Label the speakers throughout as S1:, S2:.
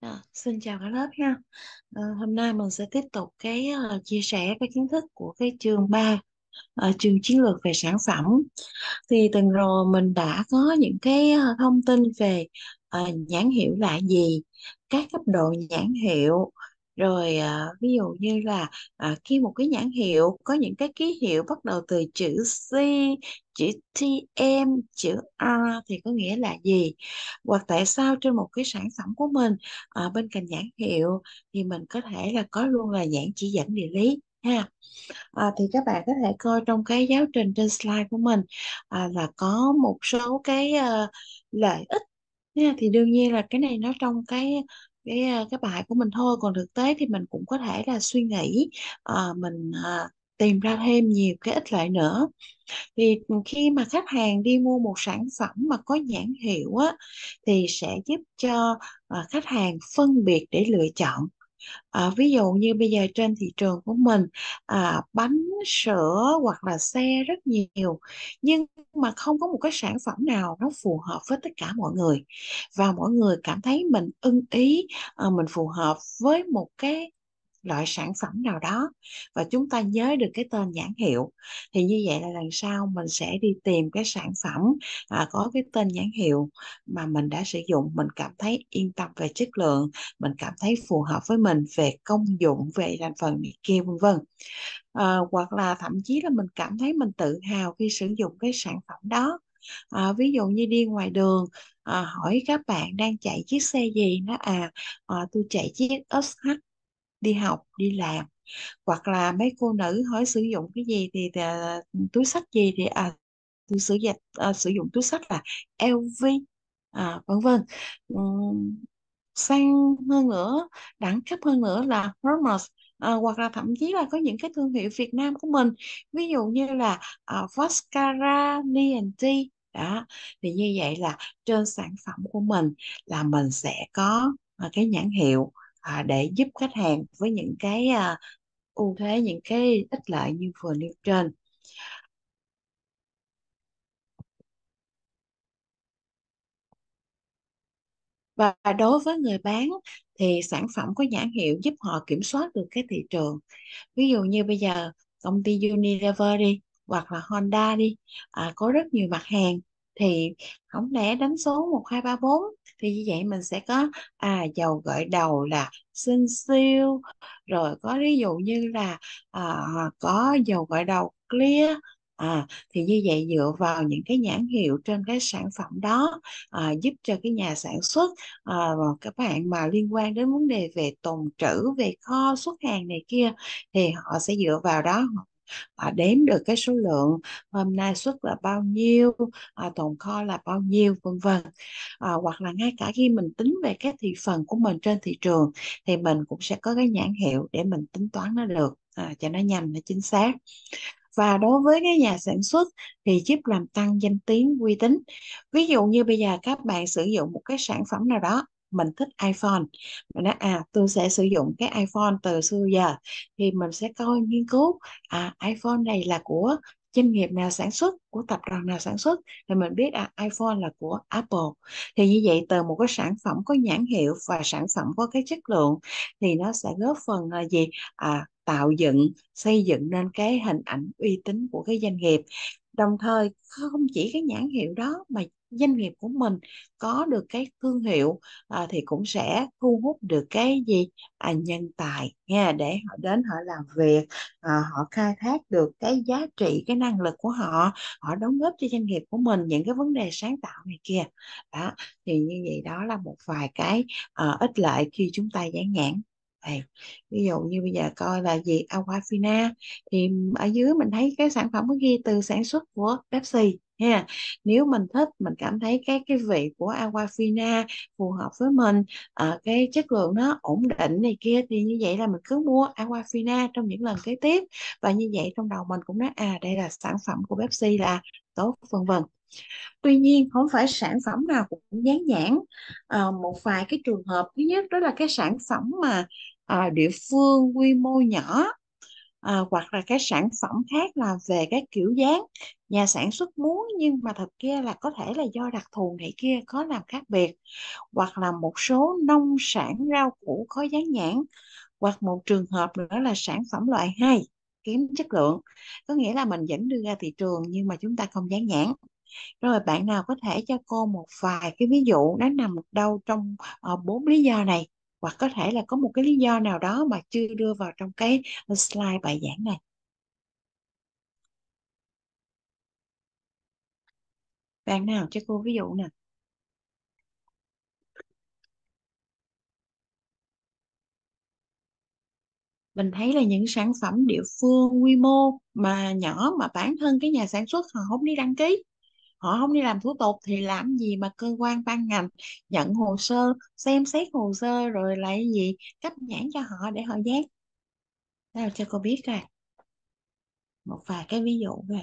S1: Đó, xin chào cả lớp nha. À, hôm nay mình sẽ tiếp tục cái uh, chia sẻ các kiến thức của cái trường 3 uh, ờ, trường chiến lược về sản phẩm. Thì tuần rồi mình đã có những cái uh, thông tin về uh, nhãn hiệu là gì, các cấp độ nhãn hiệu, rồi à, ví dụ như là à, khi một cái nhãn hiệu có những cái ký hiệu bắt đầu từ chữ C chữ TM chữ R thì có nghĩa là gì hoặc tại sao trên một cái sản phẩm của mình à, bên cạnh nhãn hiệu thì mình có thể là có luôn là nhãn chỉ dẫn địa lý ha à, thì các bạn có thể coi trong cái giáo trình trên slide của mình à, là có một số cái uh, lợi ích ha. thì đương nhiên là cái này nó trong cái cái à, cái bài của mình thôi còn thực tế thì mình cũng có thể là suy nghĩ uh, mình uh, tìm ra thêm nhiều cái ích lợi nữa thì khi mà khách hàng đi mua một sản phẩm mà có nhãn hiệu á thì sẽ giúp cho uh, khách hàng phân biệt để lựa chọn à, ví dụ như bây giờ trên thị trường của mình à, bánh sữa hoặc là xe rất nhiều nhưng mà không có một cái sản phẩm nào nó phù hợp với tất cả mọi người và mọi người cảm thấy mình ưng ý à, mình phù hợp với một cái loại sản phẩm nào đó và chúng ta nhớ được cái tên nhãn hiệu thì như vậy là lần sau mình sẽ đi tìm cái sản phẩm à, có cái tên nhãn hiệu mà mình đã sử dụng mình cảm thấy yên tâm về chất lượng mình cảm thấy phù hợp với mình về công dụng về thành phần này kia vân vân à, hoặc là thậm chí là mình cảm thấy mình tự hào khi sử dụng cái sản phẩm đó à, ví dụ như đi ngoài đường à, hỏi các bạn đang chạy chiếc xe gì nó à, à tôi chạy chiếc SH đi học đi làm hoặc là mấy cô nữ hỏi sử dụng cái gì thì, thì ờ, túi sách gì thì à tôi sử dụng à, ờ, sử dụng túi sách là LV à, vân vân uhm, sang hơn nữa đẳng cấp hơn nữa là Hermes à, hoặc là thậm chí là có những cái thương hiệu Việt Nam của mình ví dụ như là à, Vascara, D&T đó thì như vậy là trên sản phẩm của mình là mình sẽ có à, cái nhãn hiệu à, để giúp khách hàng với những cái à, ưu thế những cái ích lợi như vừa nêu trên và đối với người bán thì sản phẩm có nhãn hiệu giúp họ kiểm soát được cái thị trường ví dụ như bây giờ công ty Unilever đi hoặc là Honda đi à, có rất nhiều mặt hàng thì không lẽ đánh số một hai ba bốn thì như vậy mình sẽ có à dầu gội đầu là sinh siêu rồi có ví dụ như là à, có dầu gội đầu clear À, thì như vậy dựa vào những cái nhãn hiệu trên cái sản phẩm đó à, giúp cho cái nhà sản xuất à, các bạn mà liên quan đến vấn đề về tồn trữ về kho xuất hàng này kia thì họ sẽ dựa vào đó họ và đếm được cái số lượng hôm nay xuất là bao nhiêu à, tồn kho là bao nhiêu vân vân à, hoặc là ngay cả khi mình tính về cái thị phần của mình trên thị trường thì mình cũng sẽ có cái nhãn hiệu để mình tính toán nó được à, cho nó nhanh nó chính xác và đối với cái nhà sản xuất thì giúp làm tăng danh tiếng uy tín ví dụ như bây giờ các bạn sử dụng một cái sản phẩm nào đó mình thích iPhone mình nói à tôi sẽ sử dụng cái iPhone từ xưa giờ thì mình sẽ coi nghiên cứu à iPhone này là của doanh nghiệp nào sản xuất của tập đoàn nào sản xuất thì mình biết à, iPhone là của Apple thì như vậy từ một cái sản phẩm có nhãn hiệu và sản phẩm có cái chất lượng thì nó sẽ góp phần là gì à, tạo dựng xây dựng nên cái hình ảnh uy tín của cái doanh nghiệp đồng thời không chỉ cái nhãn hiệu đó mà doanh nghiệp của mình có được cái thương hiệu à, thì cũng sẽ thu hút được cái gì à, nhân tài nha để họ đến họ làm việc à, họ khai thác được cái giá trị cái năng lực của họ họ đóng góp cho doanh nghiệp của mình những cái vấn đề sáng tạo này kia đó thì như vậy đó là một vài cái à, ích lợi khi chúng ta dán nhãn này ví dụ như bây giờ coi là gì Aquafina thì ở dưới mình thấy cái sản phẩm có ghi từ sản xuất của Pepsi ha nếu mình thích mình cảm thấy cái cái vị của Aquafina phù hợp với mình à, cái chất lượng nó ổn định này kia thì như vậy là mình cứ mua Aquafina trong những lần kế tiếp và như vậy trong đầu mình cũng nói à đây là sản phẩm của Pepsi là tốt vân vân tuy nhiên không phải sản phẩm nào cũng dán nhãn à, một vài cái trường hợp thứ nhất đó là cái sản phẩm mà à, địa phương quy mô nhỏ à, hoặc là cái sản phẩm khác là về cái kiểu dáng nhà sản xuất muốn nhưng mà thật kia là có thể là do đặc thù này kia có làm khác biệt hoặc là một số nông sản rau củ có dán nhãn hoặc một trường hợp nữa là sản phẩm loại 2 kém chất lượng có nghĩa là mình vẫn đưa ra thị trường nhưng mà chúng ta không dán nhãn rồi bạn nào có thể cho cô một vài cái ví dụ nó nằm đâu trong ờ, bốn lý do này hoặc có thể là có một cái lý do nào đó mà chưa đưa vào trong cái slide bài giảng này bạn nào cho cô ví dụ nè mình thấy là những sản phẩm địa phương quy mô mà nhỏ mà bản thân cái nhà sản xuất họ không đi đăng ký họ không đi làm thủ tục thì làm gì mà cơ quan ban ngành nhận hồ sơ xem xét hồ sơ rồi lại gì cấp nhãn cho họ để họ giác sao cho cô biết rồi một vài cái ví dụ về.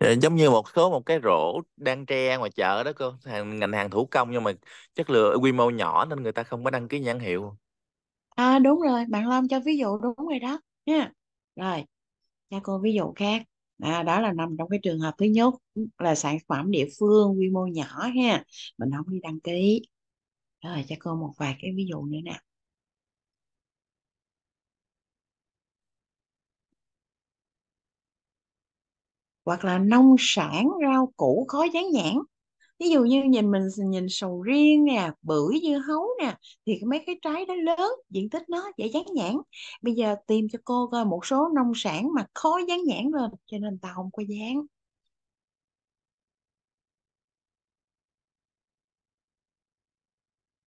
S2: Dạ, giống
S3: như một số một cái rổ đang tre ngoài chợ đó cô hàng ngành hàng thủ công nhưng mà chất lượng quy mô nhỏ nên người ta không có đăng ký nhãn hiệu
S1: À đúng rồi, bạn Long cho ví dụ đúng rồi đó nha. Rồi, cho cô ví dụ khác. À, đó là nằm trong cái trường hợp thứ nhất là sản phẩm địa phương quy mô nhỏ ha, mình không đi đăng ký. Rồi cho cô một vài cái ví dụ nữa nè. Hoặc là nông sản rau củ khó dán nhãn ví dụ như nhìn mình nhìn sầu riêng nè bưởi dưa hấu nè thì mấy cái trái đó lớn diện tích nó dễ dán nhãn bây giờ tìm cho cô coi một số nông sản mà khó dán nhãn lên cho nên tao không có dán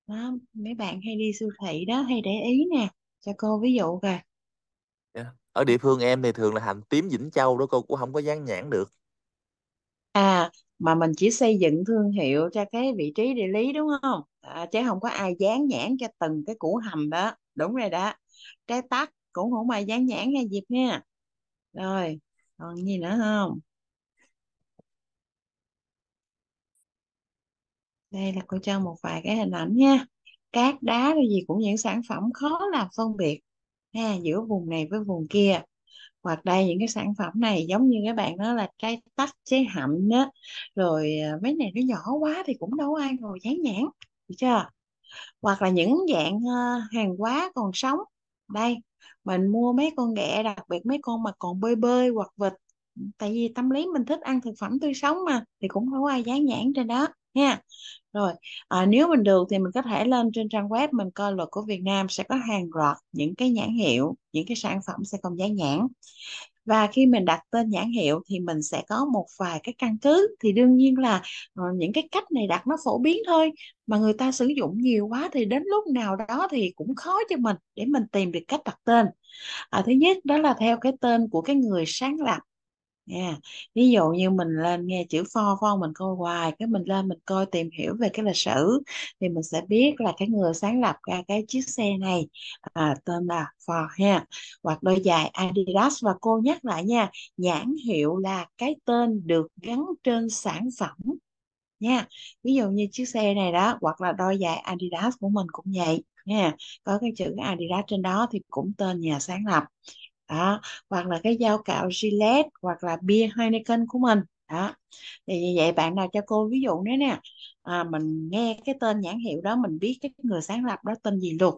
S1: đó, mấy bạn hay đi siêu thị đó hay để ý nè cho cô ví dụ kìa
S3: dạ, Ở địa phương em thì thường là hành tím Vĩnh Châu đó cô cũng không có dán nhãn được.
S1: à mà mình chỉ xây dựng thương hiệu cho cái vị trí địa lý đúng không à, chứ không có ai dán nhãn cho từng cái củ hầm đó đúng rồi đó trái tắc cũng không ai dán nhãn hay dịp nha rồi còn gì nữa không đây là cô cho một vài cái hình ảnh nha cát đá cái gì cũng những sản phẩm khó làm phân biệt ha, giữa vùng này với vùng kia hoặc đây những cái sản phẩm này giống như các bạn đó là trái tách chế hạnh á rồi à, mấy này nó nhỏ quá thì cũng đâu ai ngồi chán nhãn được chưa hoặc là những dạng ờ, hàng hóa còn sống đây mình mua mấy con ghẹ đặc biệt mấy con mà còn bơi bơi hoặc vịt tại vì tâm lý mình thích ăn thực phẩm tươi sống mà thì cũng không ai dán nhãn trên đó nha. rồi à, nếu mình được thì mình có thể lên trên trang web mình coi luật của Việt Nam sẽ có hàng loạt những cái nhãn hiệu những cái sản phẩm sẽ còn dán nhãn và khi mình đặt tên nhãn hiệu thì mình sẽ có một vài cái căn cứ thì đương nhiên là ờ, những cái cách này đặt nó phổ biến thôi mà người ta sử dụng nhiều quá thì đến lúc nào đó thì cũng khó cho mình để mình tìm được cách đặt tên à, thứ nhất đó là theo cái tên của cái người sáng lập nha ví dụ như mình lên nghe chữ pho pho mình coi hoài cái mình lên mình coi tìm hiểu về cái lịch sử thì mình sẽ biết là cái người sáng lập ra cái chiếc xe này à, tên là Ford ha hoặc đôi giày Adidas và cô nhắc lại nha nhãn hiệu là cái tên được gắn trên sản phẩm nha ví dụ như chiếc xe này đó hoặc là đôi giày Adidas của mình cũng vậy nha có cái chữ Adidas trên đó thì cũng tên nhà sáng lập đó hoặc là cái dao cạo Gillette hoặc là bia Heineken của mình đó thì như vậy bạn nào cho cô ví dụ nữa nè à, mình nghe cái tên nhãn hiệu đó mình biết cái người sáng lập đó tên gì luôn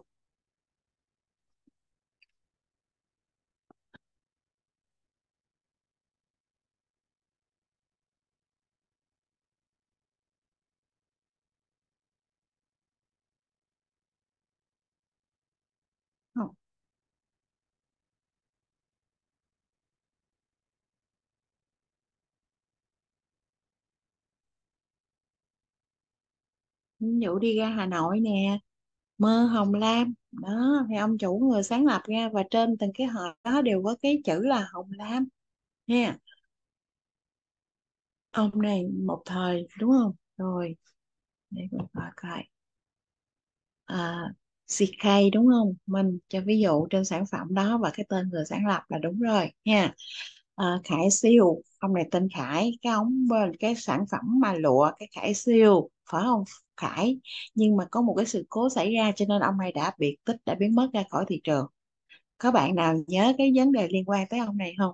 S1: dụ đi ra Hà Nội nè mơ hồng lam đó thì ông chủ người sáng lập ra và trên từng cái hộp đó đều có cái chữ là hồng lam nha ông này một thời đúng không rồi để mình coi coi à, CK đúng không mình cho ví dụ trên sản phẩm đó và cái tên người sáng lập là đúng rồi nha yeah à, khải siêu ông này tên khải cái ông bên cái sản phẩm mà lụa cái khải siêu phải không khải nhưng mà có một cái sự cố xảy ra cho nên ông này đã biệt tích đã biến mất ra khỏi thị trường có bạn nào nhớ cái vấn đề liên quan tới ông này không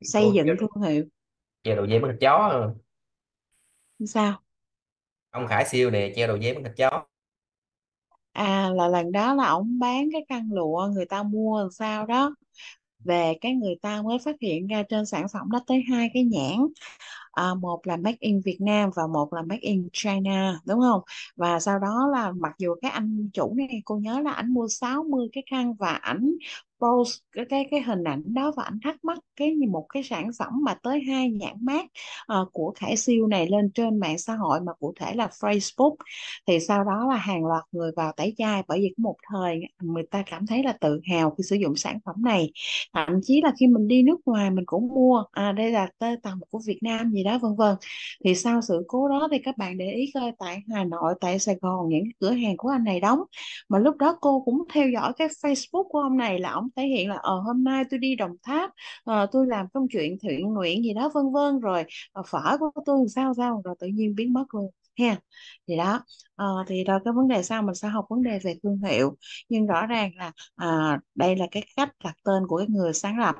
S1: xây dựng thương hiệu
S2: treo đầu dê bán thịt chó à. sao ông Khải siêu nè treo đầu dê bán thịt chó
S1: à là lần đó là ông bán cái căn lụa người ta mua làm sao đó về cái người ta mới phát hiện ra trên sản phẩm đó tới hai cái nhãn à, một là made in Việt Nam và một là made in China đúng không và sau đó là mặc dù cái anh chủ này cô nhớ là ảnh mua 60 cái khăn và ảnh expose cái cái cái hình ảnh đó và anh thắc mắc cái như một cái sản phẩm mà tới hai nhãn mát uh, ờ, của Khải Siêu này lên trên mạng xã hội mà cụ thể là Facebook thì sau đó là hàng loạt người vào tẩy chay bởi vì một thời người ta cảm thấy là tự hào khi sử dụng sản phẩm này thậm chí là khi mình đi nước ngoài mình cũng mua à, đây là tơ tầm của Việt Nam gì đó vân vân thì sau sự cố đó thì các bạn để ý coi tại Hà Nội tại Sài Gòn những cửa hàng của anh này đóng mà lúc đó cô cũng theo dõi cái Facebook của ông này là ông thể hiện là ờ hôm nay tôi đi Đồng Tháp ờ, tôi làm công chuyện thiện nguyện gì đó vân vân rồi ờ, phở của tôi sao sao rồi tự nhiên biến mất luôn ha thì đó à, thì đó cái vấn đề sao mình sẽ học vấn đề về thương hiệu nhưng rõ ràng là à, đây là cái cách đặt tên của cái người sáng lập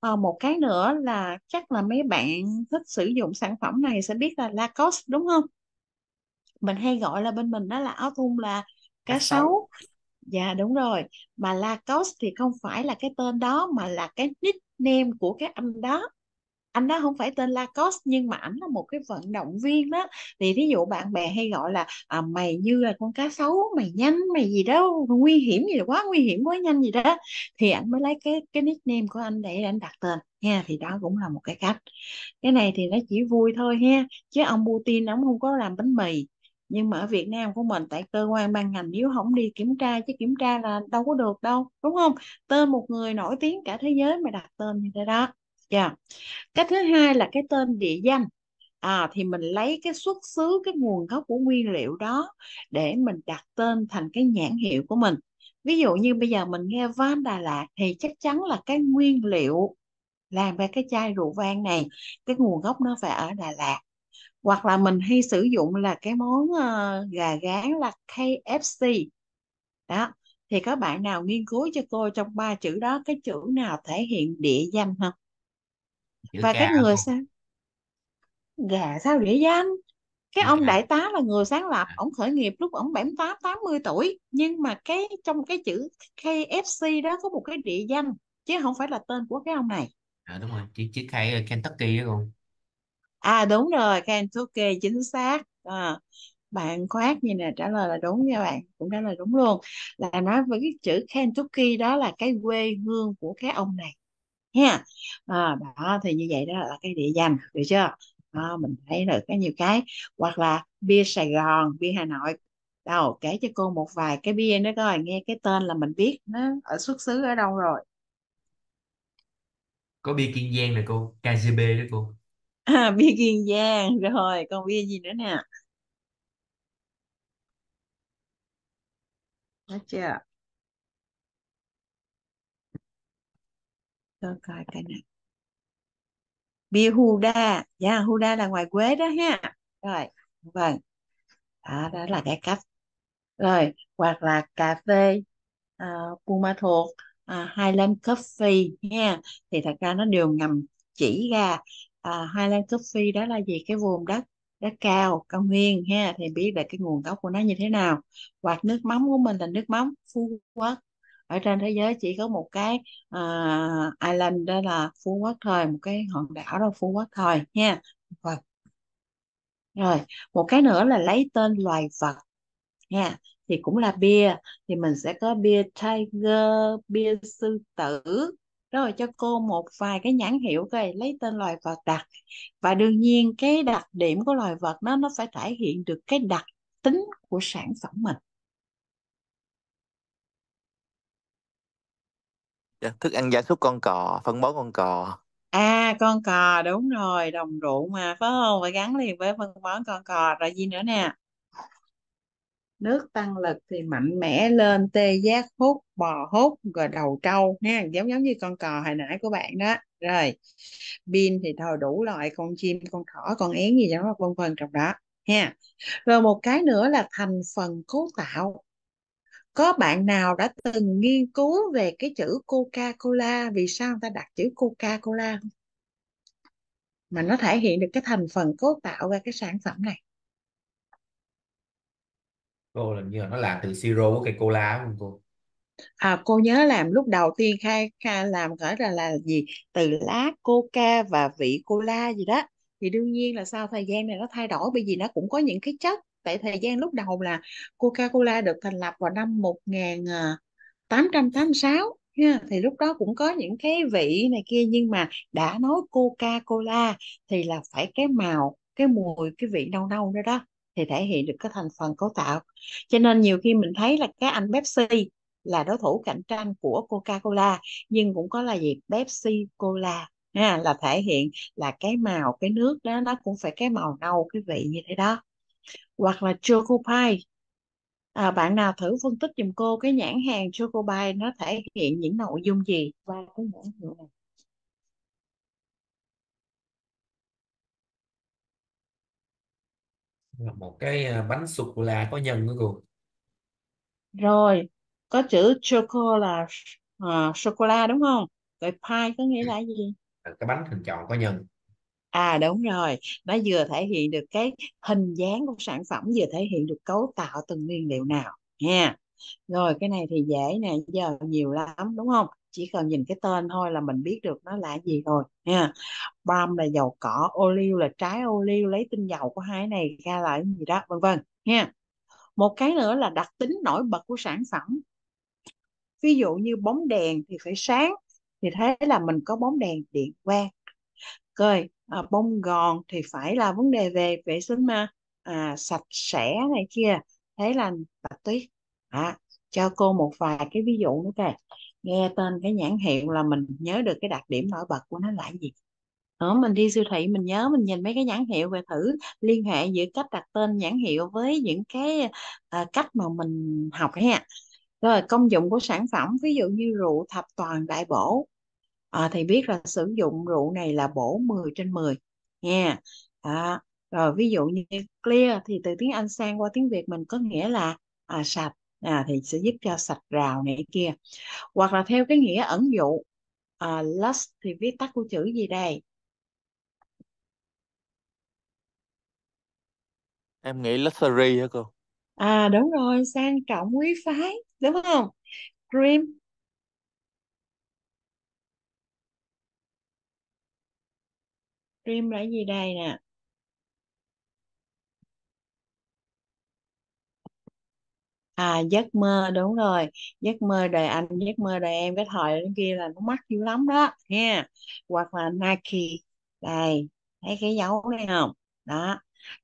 S1: à, một cái nữa là chắc là mấy bạn thích sử dụng sản phẩm này sẽ biết là Lacoste đúng không mình hay gọi là bên mình đó là áo thun là cá sấu dạ đúng rồi mà Lacoste thì không phải là cái tên đó mà là cái nickname của cái anh đó anh đó không phải tên Lacoste nhưng mà ảnh là một cái vận động viên đó thì ví dụ bạn bè hay gọi là à, mày như là con cá sấu mày nhanh mày gì đó nguy hiểm gì đó, quá nguy hiểm quá nhanh gì đó thì ảnh mới lấy cái cái nickname của anh để anh đặt tên nha thì đó cũng là một cái cách cái này thì nó chỉ vui thôi ha chứ ông Putin ông không có làm bánh mì nhưng mà ở Việt Nam của mình tại cơ quan ban ngành nếu không đi kiểm tra chứ kiểm tra là đâu có được đâu đúng không tên một người nổi tiếng cả thế giới mà đặt tên như thế đó yeah. Dạ. cách thứ hai là cái tên địa danh à, thì mình lấy cái xuất xứ cái nguồn gốc của nguyên liệu đó để mình đặt tên thành cái nhãn hiệu của mình ví dụ như bây giờ mình nghe van Đà Lạt thì chắc chắn là cái nguyên liệu làm ra cái chai rượu vang này cái nguồn gốc nó phải ở Đà Lạt hoặc là mình hay sử dụng là cái món uh, gà gán là KFC đó thì các bạn nào nghiên cứu cho tôi trong ba chữ đó cái chữ nào thể hiện địa danh không
S2: chữ và cái người
S1: không? sao gà sao địa danh cái ông đại tá là người sáng lập à. ông khởi nghiệp lúc ông 78 80 tuổi nhưng mà cái trong cái chữ KFC đó có một cái địa danh chứ không phải là tên của cái ông này
S3: à, đúng rồi chữ chữ K Kentucky đó con
S1: à đúng rồi Kentucky chính xác à, bạn khoát như này trả lời là đúng nha bạn cũng trả lời đúng luôn là nói với cái chữ Kentucky đó là cái quê hương của cái ông này ha à, đó thì như vậy đó là cái địa danh được chưa à, mình thấy được cái nhiều cái hoặc là bia Sài Gòn bia Hà Nội đâu kể cho cô một vài cái bia nữa coi nghe cái tên là mình biết nó ở xuất xứ ở đâu rồi
S3: có bia Kiên Giang nè cô KGB đó cô
S1: à, bia Kiên Giang rồi còn bia gì nữa nè Hết chưa? Tôi coi cái này. Bia Huda. Dạ, yeah, Huda là ngoài quế đó ha. Rồi, vâng. Đó, đó là cái cách. Rồi, hoặc là cà phê ờ, uh, Ma Thuột, uh, à, Highland Coffee nha. Thì thật ra nó đều ngầm chỉ ra à, ờ, Highland Coffee đó là gì cái vùng đất đất cao cao nguyên ha thì biết là cái nguồn gốc của nó như thế nào hoặc nước mắm của mình là nước mắm Phú Quốc ở trên thế giới chỉ có một cái uh, island đó là Phú Quốc thôi một cái hòn đảo đó Phú Quốc thôi nha rồi. rồi một cái nữa là lấy tên loài vật nha thì cũng là bia thì mình sẽ có bia tiger bia sư tử rồi cho cô một vài cái nhãn hiệu rồi lấy tên loài vật đặt và đương nhiên cái đặc điểm của loài vật nó nó phải thể hiện được cái đặc tính của sản phẩm mình
S3: dạ, thức ăn gia súc con cò phân bón con cò
S1: à con cò đúng rồi đồng ruộng mà phải không phải gắn liền với phân bón con cò rồi gì nữa nè nước tăng lực thì mạnh mẽ lên tê giác hút bò hút rồi đầu trâu ha giống giống như con cò hồi nãy của bạn đó rồi pin thì thôi đủ loại con chim con thỏ con én gì đó vân vân trong đó ha rồi một cái nữa là thành phần cấu tạo có bạn nào đã từng nghiên cứu về cái chữ Coca-Cola vì sao người ta đặt chữ Coca-Cola không? mà nó thể hiện được cái thành phần cấu tạo ra cái sản phẩm này
S2: cô là như là
S3: nó làm từ siro của cây cola đúng không cô
S1: À, cô nhớ làm lúc đầu tiên khai, khai làm gọi là là gì từ lá coca và vị cola gì đó thì đương nhiên là sau thời gian này nó thay đổi bởi vì nó cũng có những cái chất tại thời gian lúc đầu là Coca-Cola được thành lập vào năm 1886 ờ, ha thì lúc đó cũng có những cái vị này kia nhưng mà đã nói Coca-Cola thì là phải cái màu cái mùi cái vị nâu nâu nữa đó thì thể hiện được cái thành phần cấu tạo cho nên nhiều khi mình thấy là các anh Pepsi là đối thủ cạnh tranh của Coca-Cola nhưng cũng có là gì Pepsi Cola ha, là thể hiện là cái màu cái nước đó nó cũng phải cái màu nâu cái vị như thế đó hoặc là Choco Pie à, bạn nào thử phân tích giùm cô cái nhãn hàng Choco Pie nó thể hiện những nội dung gì qua cái nhãn hiệu này
S3: là một cái à, bánh sô cô la có nhân nữa cô
S1: Rồi, có chữ choco là ờ, à, sô cô la đúng không? Rồi pie có nghĩa ừ. là gì?
S3: cái bánh hình tròn có nhân
S1: À đúng rồi, nó vừa thể hiện được cái hình dáng của sản phẩm vừa thể hiện được cấu tạo từng nguyên liệu nào nha. Rồi cái này thì dễ nè, giờ nhiều lắm đúng không? chỉ cần nhìn cái tên thôi là mình biết được nó là gì rồi nha palm là dầu cỏ ô liu là trái ô liu lấy tinh dầu của hai này ra là cái gì đó vân vân nha một cái nữa là đặc tính nổi bật của sản phẩm ví dụ như bóng đèn thì phải sáng thì thế là mình có bóng đèn điện quang cười à, bông gòn thì phải là vấn đề về vệ sinh mà à, sạch sẽ này kia thế là bạch tuyết à, cho cô một vài cái ví dụ nữa kìa nghe tên cái nhãn hiệu là mình nhớ được cái đặc điểm nổi bật của nó là gì đó, mình đi siêu thị mình nhớ mình nhìn mấy cái nhãn hiệu về thử liên hệ giữa cách đặt tên nhãn hiệu với những cái à, cách mà mình học ha rồi công dụng của sản phẩm ví dụ như rượu thập toàn đại bổ à, thì biết là sử dụng rượu này là bổ 10 trên 10 nha à, rồi ví dụ như clear thì từ tiếng Anh sang qua tiếng Việt mình có nghĩa là à, sạch à, thì sẽ giúp cho sạch rào này kia hoặc là theo cái nghĩa ẩn dụ à, lust thì viết tắt của chữ gì đây
S3: em nghĩ luxury hả cô
S1: à đúng rồi sang trọng quý phái đúng không dream dream là gì đây nè à giấc mơ đúng rồi giấc mơ đời anh giấc mơ đời em cái thời đó kia là nó mắc dữ lắm đó nha hoặc là Nike đây thấy cái dấu này không đó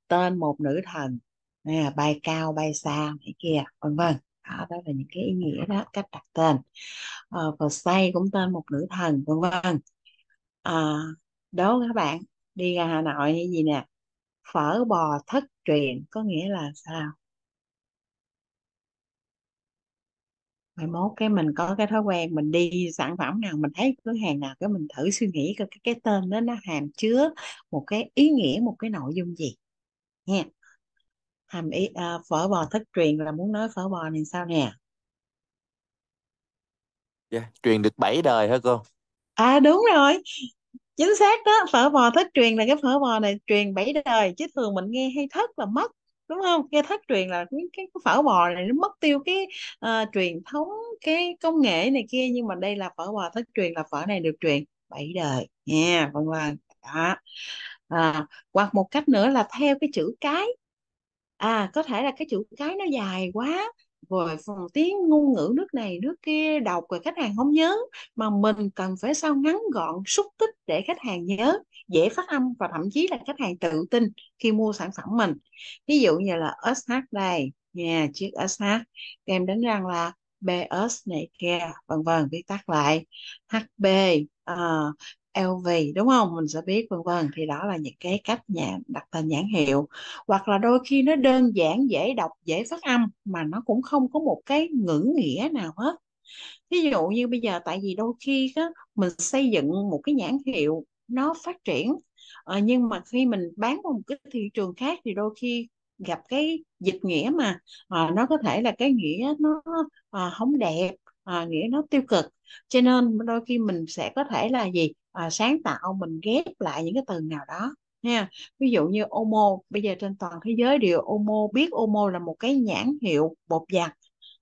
S1: tên một nữ thần nè bay cao bay xa này kia vân vân đó, đó là những cái ý nghĩa đó cách đặt tên à, ờ, Versailles cũng tên một nữ thần vân vân à, đố các bạn đi ra Hà Nội như gì nè phở bò thất truyền có nghĩa là sao mai mốt cái mình có cái thói quen mình đi sản phẩm nào mình thấy cửa hàng nào cái mình thử suy nghĩ coi cái, cái tên đó nó hàm chứa một cái ý nghĩa một cái nội dung gì nha hàm ý à, phở bò thất truyền là muốn nói phở bò này sao nè yeah,
S3: dạ, truyền được bảy đời hả cô
S1: à đúng rồi chính xác đó phở bò thất truyền là cái phở bò này truyền bảy đời chứ thường mình nghe hay thất là mất đúng không nghe thất truyền là những cái phở bò này nó mất tiêu cái uh, truyền thống cái công nghệ này kia nhưng mà đây là phở bò thất truyền là phở này được truyền bảy đời nha yeah, vân vân đó à, hoặc một cách nữa là theo cái chữ cái à có thể là cái chữ cái nó dài quá rồi phần tiếng ngôn ngữ nước này nước kia đọc rồi khách hàng không nhớ mà mình cần phải sao ngắn gọn xúc tích để khách hàng nhớ dễ phát âm và thậm chí là khách hàng tự tin khi mua sản phẩm mình ví dụ như là SH đây nhà yeah, chiếc SH kèm đến rằng là BS này kia vân vân viết tắt lại HB uh, ờ, LV đúng không mình sẽ biết vân vân thì đó là những cái cách nhà đặt tên nhãn hiệu hoặc là đôi khi nó đơn giản dễ đọc dễ phát âm mà nó cũng không có một cái ngữ nghĩa nào hết ví dụ như bây giờ tại vì đôi khi á, mình xây dựng một cái nhãn hiệu nó phát triển ờ, nhưng mà khi mình bán vào một cái thị trường khác thì đôi khi gặp cái dịch nghĩa mà à, nó có thể là cái nghĩa nó à, ờ, không đẹp à, nghĩa nó tiêu cực cho nên đôi khi mình sẽ có thể là gì à, sáng tạo mình ghép lại những cái từ nào đó ha ví dụ như Omo bây giờ trên toàn thế giới đều Omo biết Omo là một cái nhãn hiệu bột giặt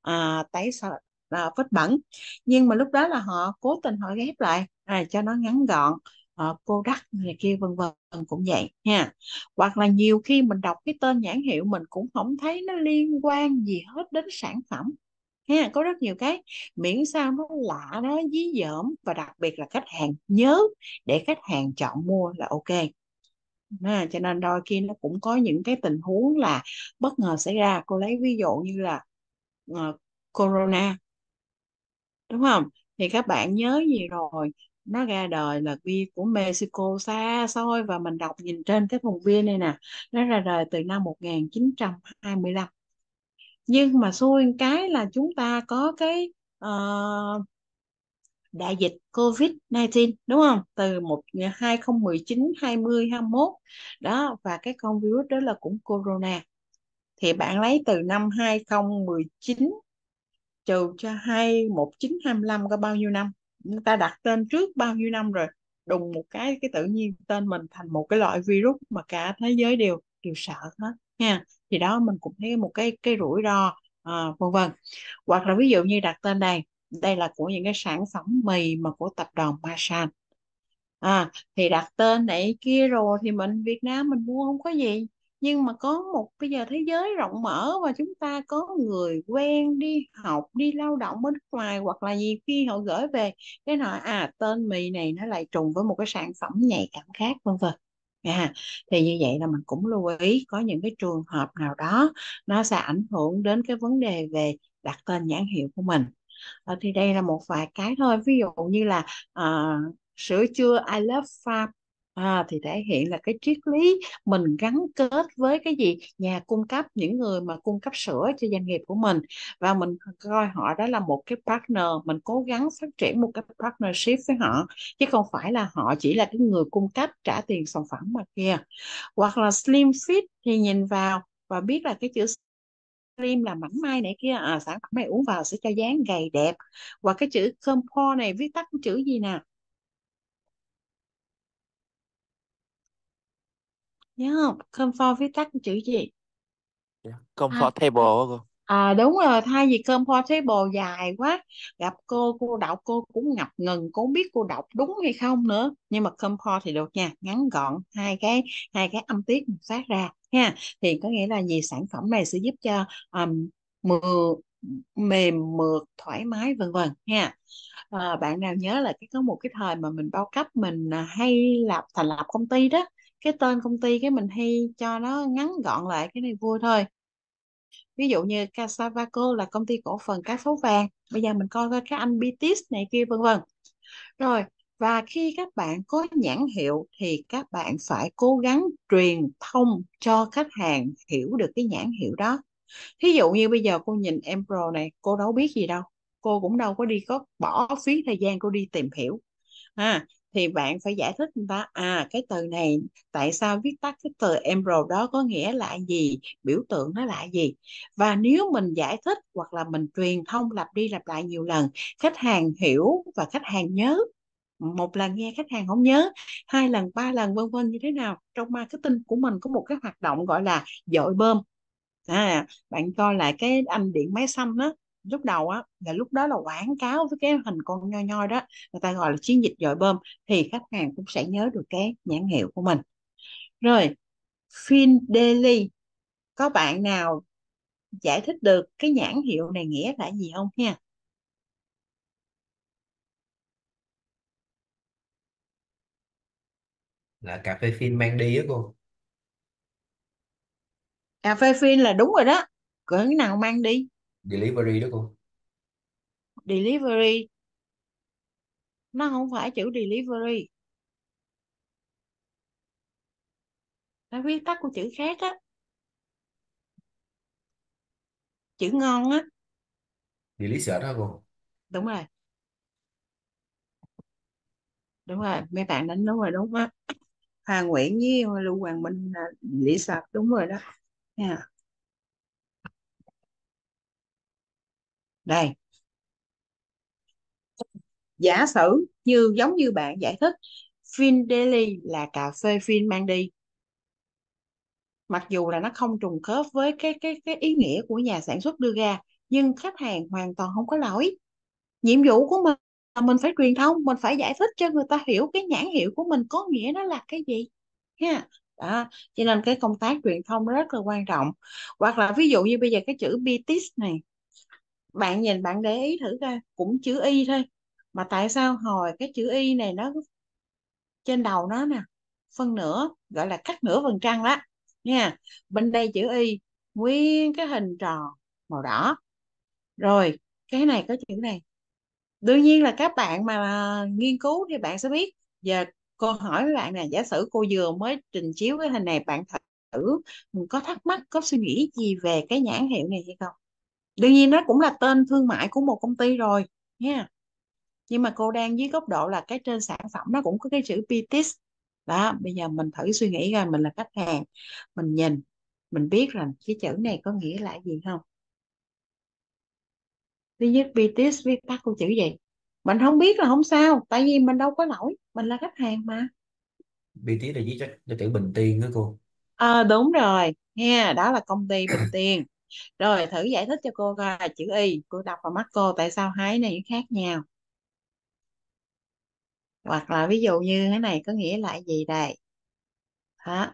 S1: à, tẩy sợ à, vết bẩn nhưng mà lúc đó là họ cố tình họ ghép lại à, cho nó ngắn gọn à, cô đắc này kia vân vân cũng vậy ha hoặc là nhiều khi mình đọc cái tên nhãn hiệu mình cũng không thấy nó liên quan gì hết đến sản phẩm ha có rất nhiều cái miễn sao nó lạ nó dí dỏm và đặc biệt là khách hàng nhớ để khách hàng chọn mua là ok ha, cho nên đôi khi nó cũng có những cái tình huống là bất ngờ xảy ra cô lấy ví dụ như là uh, corona đúng không thì các bạn nhớ gì rồi nó ra đời là bia của Mexico xa xôi và mình đọc nhìn trên cái thùng bia này nè nó ra đời từ năm 1925 nhưng mà xui cái là chúng ta có cái uh, đại dịch Covid-19 đúng không? Từ một 2019, 20, 21 đó và cái con virus đó là cũng corona. Thì bạn lấy từ năm 2019 trừ cho 2 1925 có bao nhiêu năm? Người ta đặt tên trước bao nhiêu năm rồi? Đùng một cái cái tự nhiên tên mình thành một cái loại virus mà cả thế giới đều đều sợ hết ha thì đó mình cũng thấy một cái cái rủi ro uh, vân vân hoặc là ví dụ như đặt tên đây đây là của những cái sản phẩm mì mà của tập đoàn Masan à thì đặt tên này kia rồi thì mình Việt Nam mình mua không có gì nhưng mà có một bây giờ thế giới rộng mở và chúng ta có người quen đi học đi lao động bên nước ngoài hoặc là gì khi họ gửi về cái nói à tên mì này nó lại trùng với một cái sản phẩm nhạy cảm khác vân vân ha thì như vậy là mình cũng lưu ý có những cái trường hợp nào đó nó sẽ ảnh hưởng đến cái vấn đề về đặt tên nhãn hiệu của mình à, thì đây là một vài cái thôi ví dụ như là à, sữa chua I love farm à, thì thể hiện là cái triết lý mình gắn kết với cái gì nhà cung cấp những người mà cung cấp sữa cho doanh nghiệp của mình và mình coi họ đó là một cái partner mình cố gắng phát triển một cái partnership với họ chứ không phải là họ chỉ là cái người cung cấp trả tiền sản phẩm mà kia hoặc là slim fit thì nhìn vào và biết là cái chữ slim là mảnh mai này kia à, sản phẩm này uống vào sẽ cho dáng gầy đẹp và cái chữ compo này viết tắt chữ gì nè nhớ không comfort viết tắt chữ gì yeah.
S3: Dạ, comfortable à, à cô
S1: à đúng rồi thay vì comfortable dài quá gặp cô cô đọc cô cũng ngập ngừng cô biết cô đọc đúng hay không nữa nhưng mà comfort thì được nha ngắn gọn hai cái hai cái âm tiết phát ra ha thì có nghĩa là gì sản phẩm này sẽ giúp cho um, mưa mềm mượt thoải mái vân vân ha à, bạn nào nhớ là cái có một cái thời mà mình bao cấp mình à, hay lập thành lập công ty đó cái tên công ty cái mình hay cho nó ngắn gọn lại cái này vui thôi ví dụ như Casavaco là công ty cổ phần cá sấu vàng bây giờ mình coi coi các anh BTS này kia vân vân rồi và khi các bạn có nhãn hiệu thì các bạn phải cố gắng truyền thông cho khách hàng hiểu được cái nhãn hiệu đó thí dụ như bây giờ cô nhìn em pro này cô đâu biết gì đâu cô cũng đâu có đi có bỏ phí thời gian cô đi tìm hiểu à, thì bạn phải giải thích người ta à cái từ này tại sao viết tắt cái từ emerald đó có nghĩa là gì biểu tượng nó là gì và nếu mình giải thích hoặc là mình truyền thông lặp đi lặp lại nhiều lần khách hàng hiểu và khách hàng nhớ một lần nghe khách hàng không nhớ hai lần ba lần vân vân như thế nào trong marketing của mình có một cái hoạt động gọi là dội bơm à, bạn coi lại cái anh điện máy xanh đó lúc đầu á là lúc đó là quảng cáo với cái hình con nho nho đó người ta gọi là chiến dịch dội bơm thì khách hàng cũng sẽ nhớ được cái nhãn hiệu của mình rồi phim daily có bạn nào giải thích được cái nhãn hiệu này nghĩa là gì không ha
S2: là cà phê phin mang đi á cô
S1: cà phê phin là đúng rồi đó cỡ nào mang đi
S2: delivery đó cô
S1: delivery nó không phải chữ delivery nó viết tắt của chữ khác á chữ ngon á
S2: delivery đó cô
S1: đúng rồi đúng rồi mấy bạn đánh đúng rồi đúng á Hà Nguyễn với Lưu Hoàng Minh là lý sạc đúng rồi đó nha yeah. đây giả sử như giống như bạn giải thích Fin Daily là cà phê Fin mang đi mặc dù là nó không trùng khớp với cái cái cái ý nghĩa của nhà sản xuất đưa ra nhưng khách hàng hoàn toàn không có lỗi nhiệm vụ của mình là mình phải truyền thông mình phải giải thích cho người ta hiểu cái nhãn hiệu của mình có nghĩa nó là cái gì ha đó cho nên cái công tác truyền thông rất là quan trọng hoặc là ví dụ như bây giờ cái chữ BTS này bạn nhìn bạn để ý thử coi cũng chữ y thôi mà tại sao hồi cái chữ y này nó trên đầu nó nè phân nửa gọi là cắt nửa phần trăng đó nha bên đây chữ y nguyên cái hình tròn màu đỏ rồi cái này có chữ này đương nhiên là các bạn mà nghiên cứu thì bạn sẽ biết giờ cô hỏi với bạn nè giả sử cô vừa mới trình chiếu cái hình này bạn thử có thắc mắc có suy nghĩ gì về cái nhãn hiệu này hay không đương nhiên nó cũng là tên thương mại của một công ty rồi nha nhưng mà cô đang dưới góc độ là cái trên sản phẩm nó cũng có cái chữ PTIS đó bây giờ mình thử suy nghĩ ra mình là khách hàng mình nhìn mình biết rằng cái chữ này có nghĩa là gì không thứ nhất PTIS viết tắt của chữ gì mình không biết là không sao tại vì mình đâu có lỗi mình là khách hàng mà
S3: BTS là viết cho, cho chữ Bình Tiên đó cô
S1: à, đúng rồi nha yeah, đó là công ty Bình Tiên rồi thử giải thích cho cô coi chữ y cô đọc vào mắt cô tại sao hái này khác nhau hoặc là ví dụ như thế này có nghĩa là gì đây đó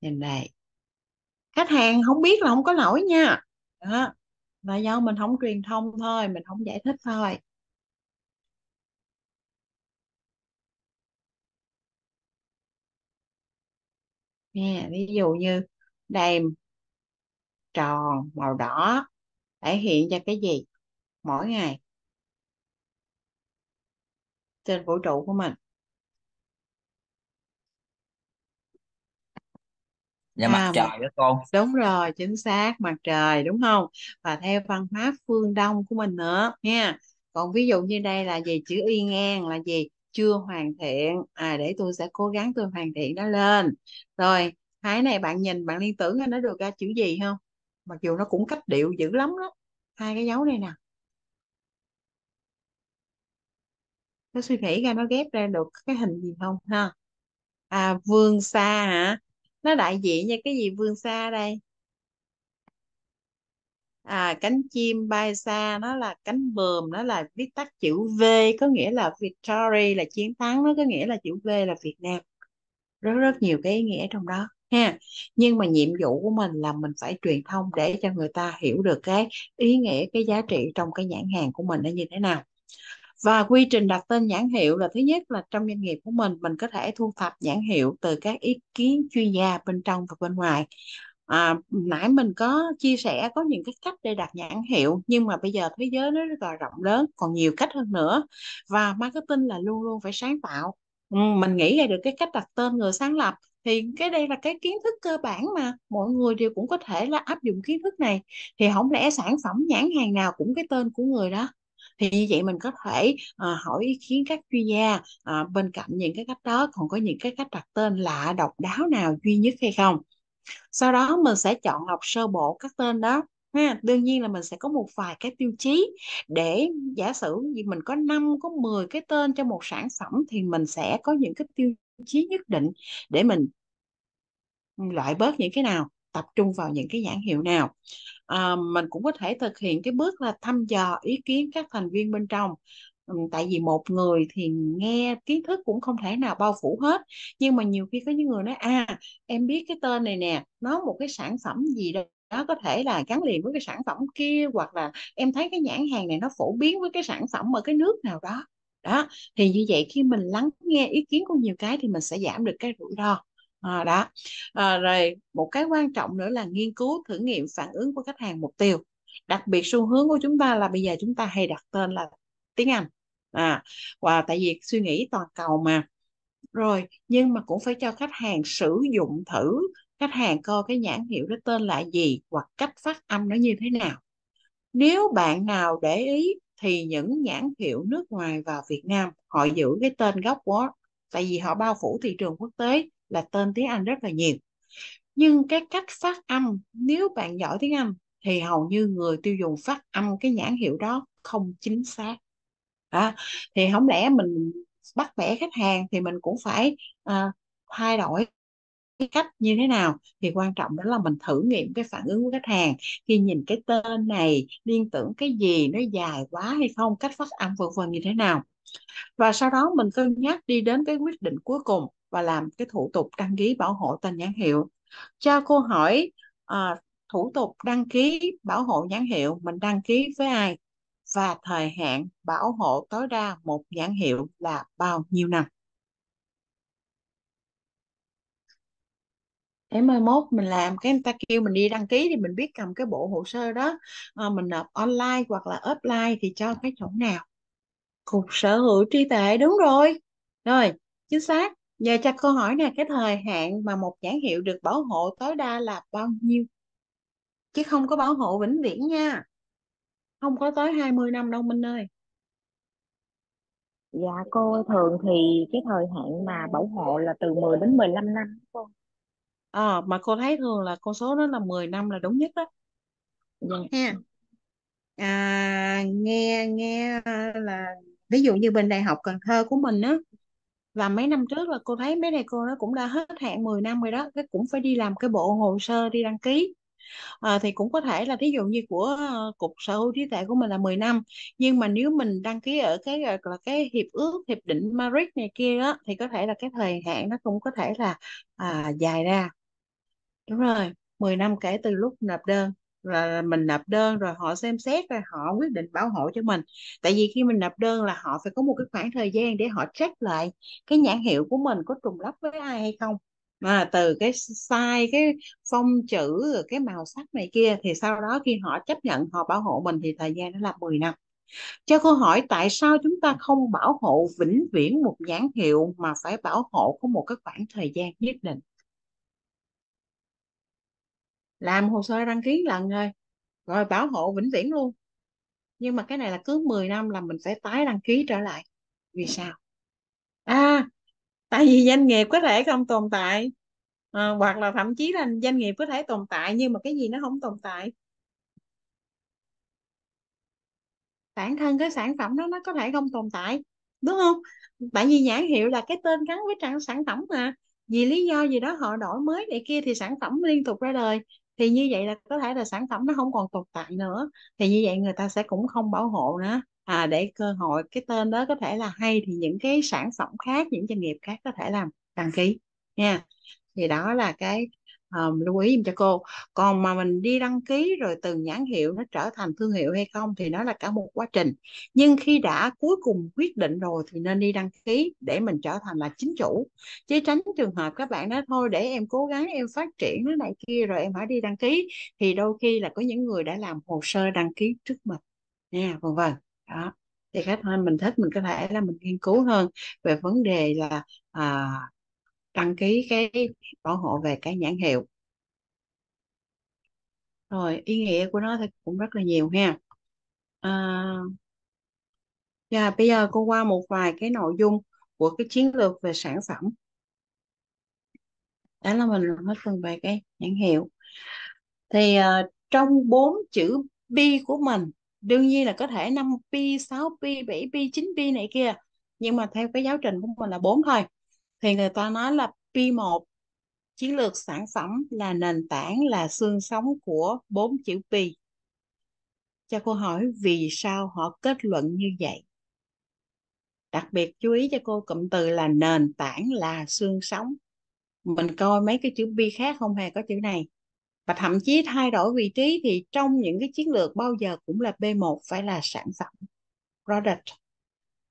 S1: nhìn đây khách hàng không biết là không có lỗi nha đó là do mình không truyền thông thôi mình không giải thích thôi nè ví dụ như đây tròn màu đỏ thể hiện cho cái gì mỗi ngày trên vũ trụ của mình
S2: nhà mặt à, trời đó con
S1: đúng rồi chính xác mặt trời đúng không và theo văn hóa phương đông của mình nữa nha còn ví dụ như đây là gì chữ y ngang là gì chưa hoàn thiện à để tôi sẽ cố gắng tôi hoàn thiện nó lên rồi cái này bạn nhìn bạn liên tưởng nó được ra chữ gì không mặc dù nó cũng cách điệu dữ lắm đó hai cái dấu này nè nó suy nghĩ ra nó ghép ra được cái hình gì không ha à vương xa hả nó đại diện cho cái gì vương xa đây à cánh chim bay xa nó là cánh bờm nó là viết tắt chữ V có nghĩa là victory là chiến thắng nó có nghĩa là chữ V là Việt Nam rất rất nhiều cái ý nghĩa trong đó ha nhưng mà nhiệm vụ của mình là mình phải truyền thông để cho người ta hiểu được cái ý nghĩa cái giá trị trong cái nhãn hàng của mình nó như thế nào và quy trình đặt tên nhãn hiệu là thứ nhất là trong doanh nghiệp của mình mình có thể thu thập nhãn hiệu từ các ý kiến chuyên gia bên trong và bên ngoài à, nãy mình có chia sẻ có những cái cách để đặt nhãn hiệu nhưng mà bây giờ thế giới nó rất là rộng lớn còn nhiều cách hơn nữa và marketing là luôn luôn phải sáng tạo ừ, mình nghĩ ra được cái cách đặt tên người sáng lập thì cái đây là cái kiến thức cơ bản mà mọi người đều cũng có thể là áp dụng kiến thức này thì không lẽ sản phẩm nhãn hàng nào cũng cái tên của người đó thì như vậy mình có thể à, hỏi ý kiến các chuyên gia à, bên cạnh những cái cách đó còn có những cái cách đặt tên lạ độc đáo nào duy nhất hay không sau đó mình sẽ chọn lọc sơ bộ các tên đó ha đương nhiên là mình sẽ có một vài cái tiêu chí để giả sử như mình có 5 có 10 cái tên cho một sản phẩm thì mình sẽ có những cái tiêu chí nhất định để mình loại bớt những cái nào tập trung vào những cái nhãn hiệu nào à, mình cũng có thể thực hiện cái bước là thăm dò ý kiến các thành viên bên trong ừ, tại vì một người thì nghe kiến thức cũng không thể nào bao phủ hết nhưng mà nhiều khi có những người nói à em biết cái tên này nè nó một cái sản phẩm gì đó nó có thể là gắn liền với cái sản phẩm kia hoặc là em thấy cái nhãn hàng này nó phổ biến với cái sản phẩm ở cái nước nào đó đó thì như vậy khi mình lắng nghe ý kiến của nhiều cái thì mình sẽ giảm được cái rủi ro à, đó à, rồi một cái quan trọng nữa là nghiên cứu thử nghiệm phản ứng của khách hàng mục tiêu đặc biệt xu hướng của chúng ta là bây giờ chúng ta hay đặt tên là tiếng Anh à và tại vì suy nghĩ toàn cầu mà rồi nhưng mà cũng phải cho khách hàng sử dụng thử khách hàng coi cái nhãn hiệu đó tên là gì hoặc cách phát âm nó như thế nào nếu bạn nào để ý thì những nhãn hiệu nước ngoài vào Việt Nam họ giữ cái tên gốc của tại vì họ bao phủ thị trường quốc tế là tên tiếng Anh rất là nhiều nhưng cái cách phát âm nếu bạn giỏi tiếng Anh thì hầu như người tiêu dùng phát âm cái nhãn hiệu đó không chính xác à, thì không lẽ mình bắt bẻ khách hàng thì mình cũng phải à, thay đổi cái cách như thế nào thì quan trọng đó là mình thử nghiệm cái phản ứng của khách hàng khi nhìn cái tên này liên tưởng cái gì nó dài quá hay không cách phát âm vân vân như thế nào và sau đó mình cân nhắc đi đến cái quyết định cuối cùng và làm cái thủ tục đăng ký bảo hộ tên nhãn hiệu cho cô hỏi à, thủ tục đăng ký bảo hộ nhãn hiệu mình đăng ký với ai và thời hạn bảo hộ tối đa một nhãn hiệu là bao nhiêu năm để mai mốt mình làm cái người ta kêu mình đi đăng ký thì mình biết cầm cái bộ hồ sơ đó à, mình nộp online hoặc là offline thì cho cái chỗ nào cục sở hữu trí tuệ đúng rồi rồi chính xác giờ cho câu hỏi nè cái thời hạn mà một nhãn hiệu được bảo hộ tối đa là bao nhiêu chứ không có bảo hộ vĩnh viễn nha không có tới 20 năm đâu Minh ơi Dạ cô thường thì cái thời hạn mà bảo hộ là từ 10 đến 15 năm cô. Ờ, mà cô thấy thường là con số nó là 10 năm là đúng nhất đó dạ ha à, nghe nghe là ví dụ như bên đại học Cần Thơ của mình á là mấy năm trước là cô thấy mấy thầy cô nó cũng đã hết hạn 10 năm rồi đó cái cũng phải đi làm cái bộ hồ sơ đi đăng ký à, thì cũng có thể là thí dụ như của ờ, cục sở hữu trí tuệ của mình là 10 năm nhưng mà nếu mình đăng ký ở cái là cái hiệp ước hiệp định Madrid này kia đó thì có thể là cái thời hạn nó cũng có thể là à, dài ra Đúng rồi, 10 năm kể từ lúc nộp đơn là mình nộp đơn rồi họ xem xét rồi họ quyết định bảo hộ cho mình. Tại vì khi mình nộp đơn là họ phải có một cái khoảng thời gian để họ check lại cái nhãn hiệu của mình có trùng lắp với ai hay không. Mà từ cái size, cái phông chữ, rồi cái màu sắc này kia thì sau đó khi họ chấp nhận họ bảo hộ mình thì thời gian đó là 10 năm. Cho câu hỏi tại sao chúng ta không bảo hộ vĩnh viễn một nhãn hiệu mà phải bảo hộ có một cái khoảng thời gian nhất định? làm hồ sơ đăng ký lần thôi rồi bảo hộ vĩnh viễn luôn nhưng mà cái này là cứ 10 năm là mình phải tái đăng ký trở lại vì sao à tại vì doanh nghiệp có thể không tồn tại à, hoặc là thậm chí là doanh nghiệp có thể tồn tại nhưng mà cái gì nó không tồn tại bản thân cái sản phẩm đó nó có thể không tồn tại đúng không tại vì nhãn hiệu là cái tên gắn với trang sản phẩm mà vì lý do gì đó họ đổi mới này kia thì sản phẩm liên tục ra đời thì như vậy là có thể là sản phẩm nó không còn tồn tại nữa thì như vậy người ta sẽ cũng không bảo hộ nữa à, để cơ hội cái tên đó có thể là hay thì những cái sản phẩm khác những doanh nghiệp khác có thể làm đăng ký nha thì đó là cái um, lưu ý cho cô còn mà mình đi đăng ký rồi từ nhãn hiệu nó trở thành thương hiệu hay không thì nó là cả một quá trình nhưng khi đã cuối cùng quyết định rồi thì nên đi đăng ký để mình trở thành là chính chủ chứ tránh trường hợp các bạn nói thôi để em cố gắng em phát triển nó này kia rồi em phải đi đăng ký thì đôi khi là có những người đã làm hồ sơ đăng ký trước mình nha vân vân đó thì khách hơn mình thích mình có thể là mình nghiên cứu hơn về vấn đề là à, đăng ký cái bảo hộ về cái nhãn hiệu rồi ý nghĩa của nó thì cũng rất là nhiều ha à, và dạ, bây giờ cô qua một vài cái nội dung của cái chiến lược về sản phẩm đó là mình hết phần về cái nhãn hiệu thì uh, trong bốn chữ B của mình đương nhiên là có thể 5 p 6 p 7 p 9 p này kia nhưng mà theo cái giáo trình của mình là bốn thôi thì người ta nói là P1 chiến lược sản phẩm là nền tảng là xương sống của bốn chữ P cho cô hỏi vì sao họ kết luận như vậy đặc biệt chú ý cho cô cụm từ là nền tảng là xương sống mình coi mấy cái chữ bi khác không hề có chữ này và thậm chí thay đổi vị trí thì trong những cái chiến lược bao giờ cũng là B1 phải là sản phẩm product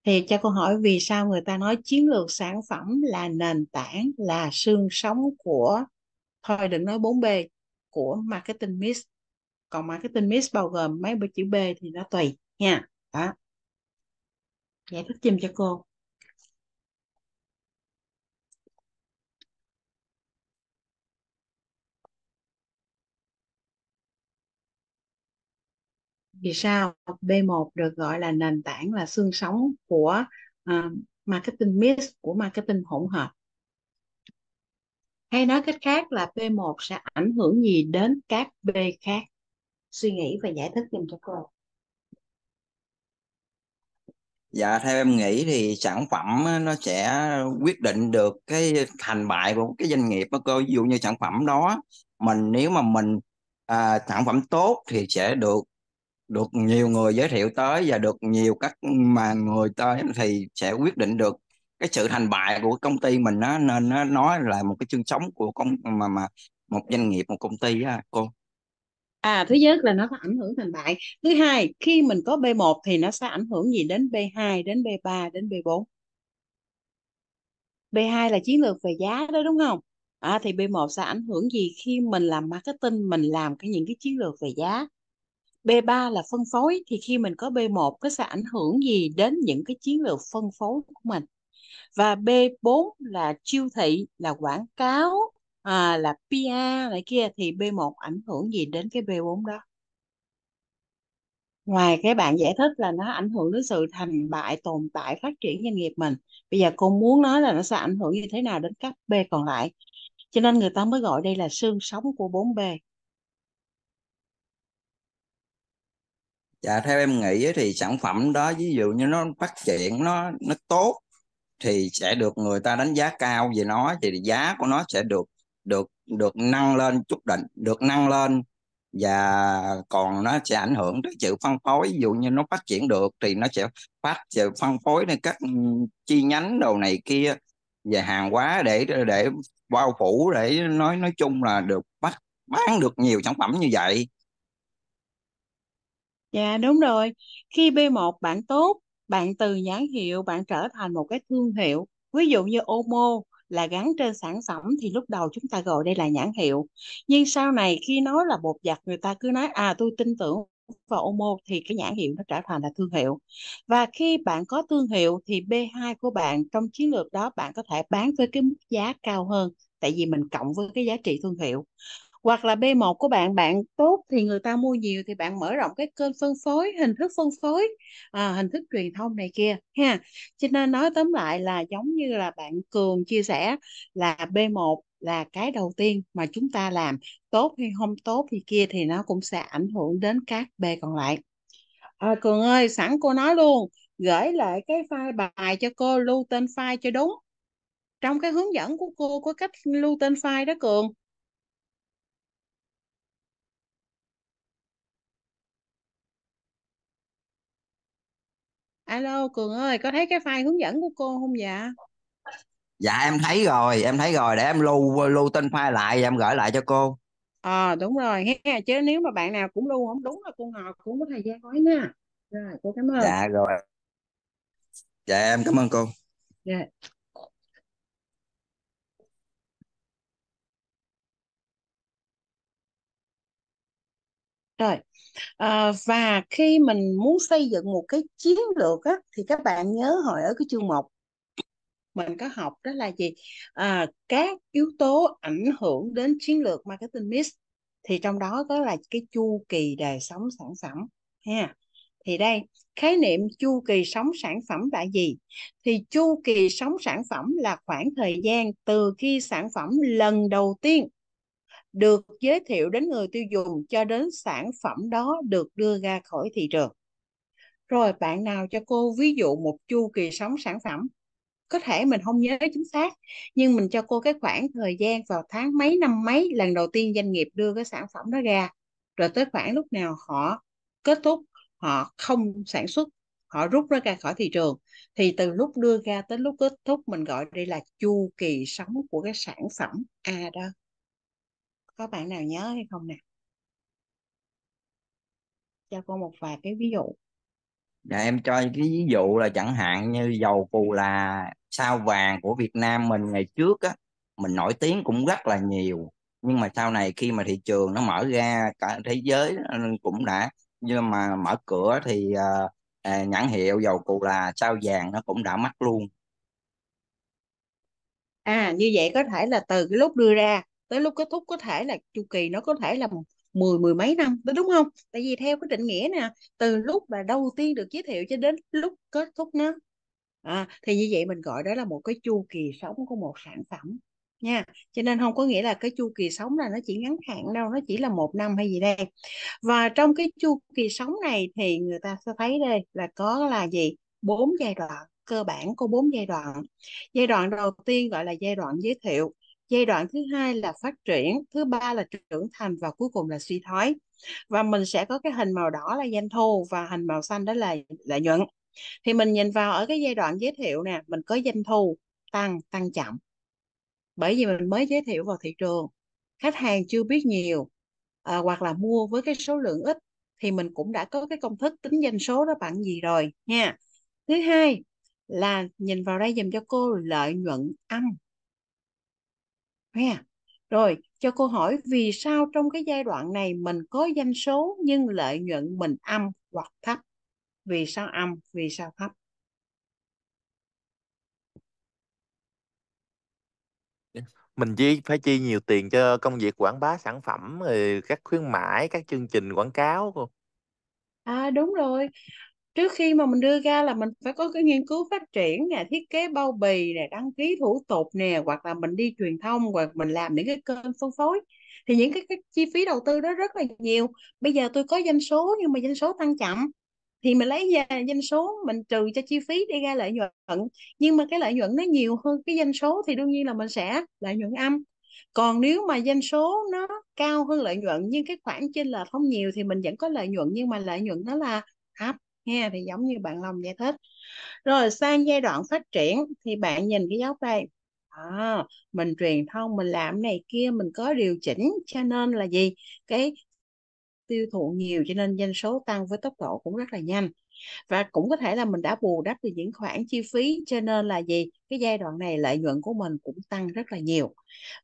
S1: thì cho câu hỏi vì sao người ta nói chiến lược sản phẩm là nền tảng là xương sống của thôi đừng nói 4B của marketing mix còn marketing mix bao gồm mấy chữ B thì nó tùy nha đó giải thích chùm cho cô vì sao B1 được gọi là nền tảng là xương sống của uh, marketing mix của marketing hỗn hợp hay nói cách khác là b 1 sẽ ảnh hưởng gì đến các B khác suy nghĩ và giải thích dùm cho cô
S2: dạ theo em nghĩ thì sản phẩm ờ, nó sẽ quyết định được cái thành bại của cái doanh nghiệp đó cô ví dụ như sản phẩm đó mình nếu mà mình à, sản phẩm tốt thì sẽ được được nhiều người giới thiệu tới và được nhiều các mà người tới thì sẽ quyết định được cái sự thành bại của công ty mình đó nên nó nói là một cái chương sống của công mà mà một doanh nghiệp một công ty á cô
S1: à thứ nhất là nó có ảnh hưởng thành bại thứ hai khi mình có B1 thì nó sẽ ảnh hưởng gì đến B2 đến B3 đến B4 B2 là chiến lược về giá đó đúng không à, thì B1 sẽ ảnh hưởng gì khi mình làm marketing mình làm cái những cái chiến lược về giá B3 là phân phối thì khi mình có B1 nó sẽ ảnh hưởng gì đến những cái chiến lược phân phối của mình và B4 là chiêu thị là quảng cáo à, là PR này kia thì B1 ảnh hưởng gì đến cái B4 đó ngoài cái bạn giải thích là nó ảnh hưởng đến sự thành bại tồn tại phát triển doanh nghiệp mình bây giờ cô muốn nói là nó sẽ ảnh hưởng như thế nào đến các B còn lại cho nên người ta mới gọi đây là xương sống của 4B
S2: dạ theo em nghĩ thì sản phẩm đó ví dụ như nó phát triển nó nó tốt thì sẽ được người ta đánh giá cao về nó thì giá của nó sẽ được được được nâng lên chút định được nâng lên và còn nó sẽ ảnh hưởng tới sự phân phối ví dụ như nó phát triển được thì nó sẽ phát sẽ phân phối lên các chi nhánh đồ này kia về hàng hóa để để bao phủ để nói nói chung là được bắt bán được nhiều sản phẩm như vậy
S1: Dạ đúng rồi. Khi B1 bạn tốt, bạn từ nhãn hiệu bạn trở thành một cái thương hiệu. Ví dụ như Omo là gắn trên sản phẩm thì lúc đầu chúng ta gọi đây là nhãn hiệu. Nhưng sau này khi nói là bột giặt người ta cứ nói à tôi tin tưởng vào Omo thì cái nhãn hiệu nó trở thành là thương hiệu. Và khi bạn có thương hiệu thì B2 của bạn trong chiến lược đó bạn có thể bán với cái mức giá cao hơn tại vì mình cộng với cái giá trị thương hiệu hoặc là B1 của bạn bạn tốt thì người ta mua nhiều thì bạn mở rộng cái kênh phân phối hình thức phân phối à, hình thức truyền thông này kia ha cho nên nói tóm lại là giống như là bạn Cường chia sẻ là B1 là cái đầu tiên mà chúng ta làm tốt hay không tốt thì kia thì nó cũng sẽ ảnh hưởng đến các B còn lại à, Cường ơi sẵn cô nói luôn gửi lại cái file bài cho cô lưu tên file cho đúng trong cái hướng dẫn của cô có cách lưu tên file đó cường alo cường ơi có thấy cái file hướng dẫn của cô không dạ
S2: dạ em thấy rồi em thấy rồi để em lưu lưu tên file lại và em gửi lại cho cô ờ à,
S1: đúng rồi ha chứ nếu mà bạn nào cũng lưu không đúng là cô ngọt cũng có thời gian nói nha rồi cô cảm ơn dạ
S2: rồi dạ em cảm ơn cô
S1: yeah. Dạ. rồi à, và khi mình muốn xây dựng một cái chiến lược á, thì các bạn nhớ hồi ở cái chương 1 mình có học đó là gì à, các yếu tố ảnh hưởng đến chiến lược marketing mix thì trong đó có là cái chu kỳ đời sống sản phẩm ha thì đây khái niệm chu kỳ sống sản phẩm là gì thì chu kỳ sống sản phẩm là khoảng thời gian từ khi sản phẩm lần đầu tiên được giới thiệu đến người tiêu dùng cho đến sản phẩm đó được đưa ra khỏi thị trường. Rồi bạn nào cho cô ví dụ một chu kỳ sống sản phẩm. Có thể mình không nhớ chính xác, nhưng mình cho cô cái khoảng thời gian vào tháng mấy năm mấy lần đầu tiên doanh nghiệp đưa cái sản phẩm đó ra. Rồi tới khoảng lúc nào họ kết thúc, họ không sản xuất, họ rút nó ra khỏi thị trường. Thì từ lúc đưa ra tới lúc kết thúc mình gọi đây là chu kỳ sống của cái sản phẩm A đó có bạn nào nhớ hay không nè cho cô một vài cái ví dụ
S2: dạ em cho cái ví dụ là chẳng hạn như dầu cù là sao vàng của Việt Nam mình ngày trước á mình nổi tiếng cũng rất là nhiều nhưng mà sau này khi mà thị trường nó mở ra cả thế giới cũng đã nhưng mà mở cửa thì ờ, à, nhãn hiệu dầu cù là sao vàng nó cũng đã mất luôn
S1: à như vậy có thể là từ cái lúc đưa ra tới lúc kết thúc có thể là chu kỳ nó có thể là mười mười mấy năm đúng không tại vì theo cái định nghĩa nè từ lúc mà đầu tiên được giới thiệu cho đến lúc kết thúc nó à, thì như vậy mình gọi đó là một cái chu kỳ sống của một sản phẩm nha cho nên không có nghĩa là cái chu kỳ sống là nó chỉ ngắn hạn đâu nó chỉ là một năm hay gì đây và trong cái chu kỳ sống này thì người ta sẽ thấy đây là có là gì bốn giai đoạn cơ bản có bốn giai đoạn giai đoạn đầu tiên gọi là giai đoạn giới thiệu giai đoạn thứ hai là phát triển thứ ba là trưởng thành và cuối cùng là suy thoái và mình sẽ có cái hình màu đỏ là doanh thu và hình màu xanh đó là lợi nhuận thì mình nhìn vào ở cái giai đoạn giới thiệu nè mình có doanh thu tăng tăng chậm bởi vì mình mới giới thiệu vào thị trường khách hàng chưa biết nhiều à, hoặc là mua với cái số lượng ít thì mình cũng đã có cái công thức tính doanh số đó bạn gì rồi nha thứ hai là nhìn vào đây dùm cho cô lợi nhuận âm ha à? rồi cho cô hỏi vì sao trong cái giai đoạn này mình có doanh số nhưng lợi nhuận mình âm hoặc thấp vì sao âm vì sao thấp
S3: mình chỉ phải chi nhiều tiền cho công việc quảng bá sản phẩm rồi các khuyến mãi các chương trình quảng cáo
S1: à đúng rồi trước khi mà mình đưa ra là mình phải có cái nghiên cứu phát triển nè thiết kế bao bì nè đăng ký thủ tục nè hoặc là mình đi truyền thông hoặc mình làm những cái kênh phân phối thì những cái, cái chi phí đầu tư đó rất là nhiều bây giờ tôi có doanh số nhưng mà doanh số tăng chậm thì mình lấy ra doanh số mình trừ cho chi phí để ra lợi nhuận nhưng mà cái lợi nhuận nó nhiều hơn cái doanh số thì đương nhiên là mình sẽ lợi nhuận âm còn nếu mà doanh số nó cao hơn lợi nhuận nhưng cái khoản trên lệch không nhiều thì mình vẫn có lợi nhuận nhưng mà lợi nhuận nó là thấp ha thì giống như bạn lòng giải thích rồi sang giai đoạn phát triển thì bạn nhìn cái dấu đây à, mình truyền thông mình làm này kia mình có điều chỉnh cho nên là gì cái tiêu thụ nhiều cho nên doanh số tăng với tốc độ cũng rất là nhanh và cũng có thể là mình đã bù đắp được những khoản chi phí cho nên là gì cái giai đoạn này lợi nhuận của mình cũng tăng rất là nhiều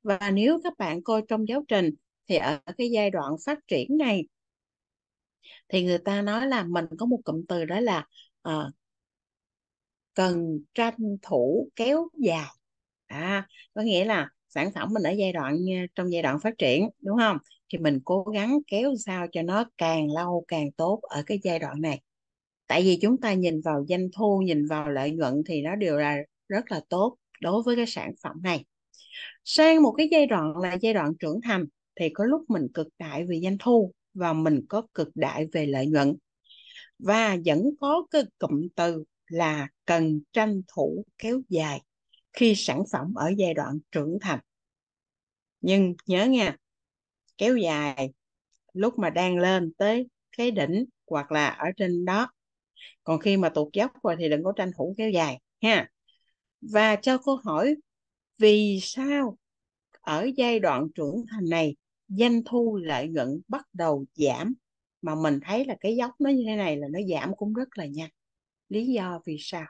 S1: và nếu các bạn coi trong giáo trình thì ở cái giai đoạn phát triển này thì người ta nói là mình có một cụm từ đó là uh, cần tranh thủ kéo dài à, có nghĩa là sản phẩm mình ở giai đoạn ờ, trong giai đoạn phát triển đúng không thì mình cố gắng kéo sao cho nó càng lâu càng tốt ở cái giai đoạn này tại vì chúng ta nhìn vào doanh thu nhìn vào lợi nhuận thì nó đều là rất là tốt đối với cái sản phẩm này sang một cái giai đoạn là giai đoạn trưởng thành thì có lúc mình cực đại vì doanh thu và mình có cực đại về lợi nhuận và vẫn có cái cụm từ là cần tranh thủ kéo dài khi sản phẩm ở giai đoạn trưởng thành nhưng nhớ nha kéo dài lúc mà đang lên tới cái đỉnh hoặc là ở trên đó còn khi mà tụt dốc rồi thì đừng có tranh thủ kéo dài ha và cho câu hỏi vì sao ở giai đoạn trưởng thành này doanh thu lợi nhuận bắt đầu giảm mà mình thấy là cái dốc nó như thế này là nó giảm cũng rất là nhanh lý do vì sao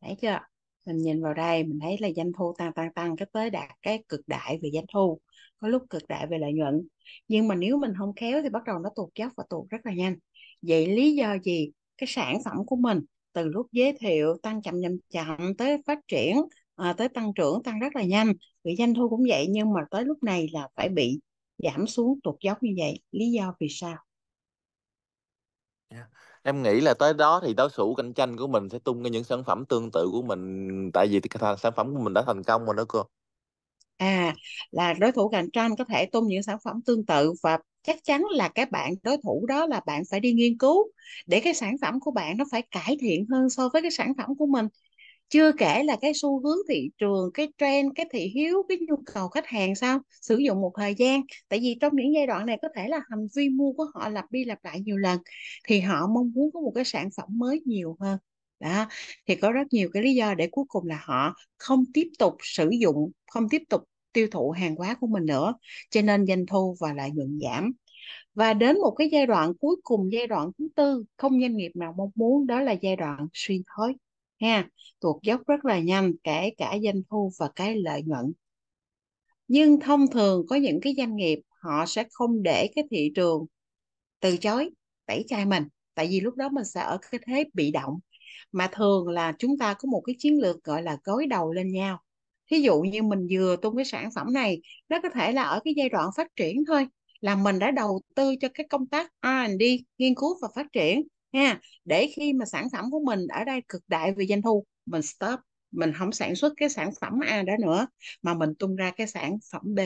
S1: thấy chưa mình nhìn vào đây mình thấy là doanh thu tăng tăng tăng cái tới đạt cái cực đại về doanh thu có lúc cực đại về lợi nhuận nhưng mà nếu mình không khéo thì bắt đầu nó tụt dốc và tụt rất là nhanh vậy lý do gì cái sản phẩm của mình từ lúc giới thiệu tăng chậm chậm chậm tới phát triển à, tới tăng trưởng tăng rất là nhanh vì doanh thu cũng vậy nhưng mà tới lúc này là phải bị giảm xuống tụt dốc như vậy lý do vì sao
S3: Yeah. Dạ. Em nghĩ là tới đó thì đối thủ cạnh tranh của mình sẽ tung ra những sản phẩm tương tự của mình tại vì cái sản phẩm của mình đã thành công rồi đó cô.
S1: À là đối thủ cạnh tranh có thể tung những sản phẩm tương tự và chắc chắn là các bạn đối thủ đó là bạn phải đi nghiên cứu để cái sản phẩm của bạn nó phải cải thiện hơn so với cái sản phẩm của mình chưa kể là cái xu hướng thị trường cái trend cái thị hiếu cái nhu cầu khách hàng sao sử dụng một thời gian tại vì trong những giai đoạn này có thể là hành vi mua của họ lặp đi lặp lại nhiều lần thì họ mong muốn có một cái sản phẩm mới nhiều hơn đó thì có rất nhiều cái lý do để cuối cùng là họ không tiếp tục sử dụng không tiếp tục tiêu thụ hàng hóa của mình nữa cho nên doanh thu và lợi nhuận giảm và đến một cái giai đoạn cuối cùng giai đoạn thứ tư không doanh nghiệp nào mong muốn đó là giai đoạn suy thoái ha tuột dốc rất là nhanh kể cả doanh thu và cái lợi nhuận nhưng thông thường có những cái doanh nghiệp họ sẽ không để cái thị trường từ chối tẩy chay mình tại vì lúc đó mình sẽ ở cái thế bị động mà thường là chúng ta có một cái chiến lược gọi là gối đầu lên nhau thí dụ như mình vừa tung cái sản phẩm này nó có thể là ở cái giai đoạn phát triển thôi là mình đã đầu tư cho cái công tác R&D nghiên cứu và phát triển ha để khi mà sản phẩm của mình ở đây cực đại về doanh thu mình stop mình không sản xuất cái sản phẩm A đó nữa mà mình tung ra cái sản phẩm B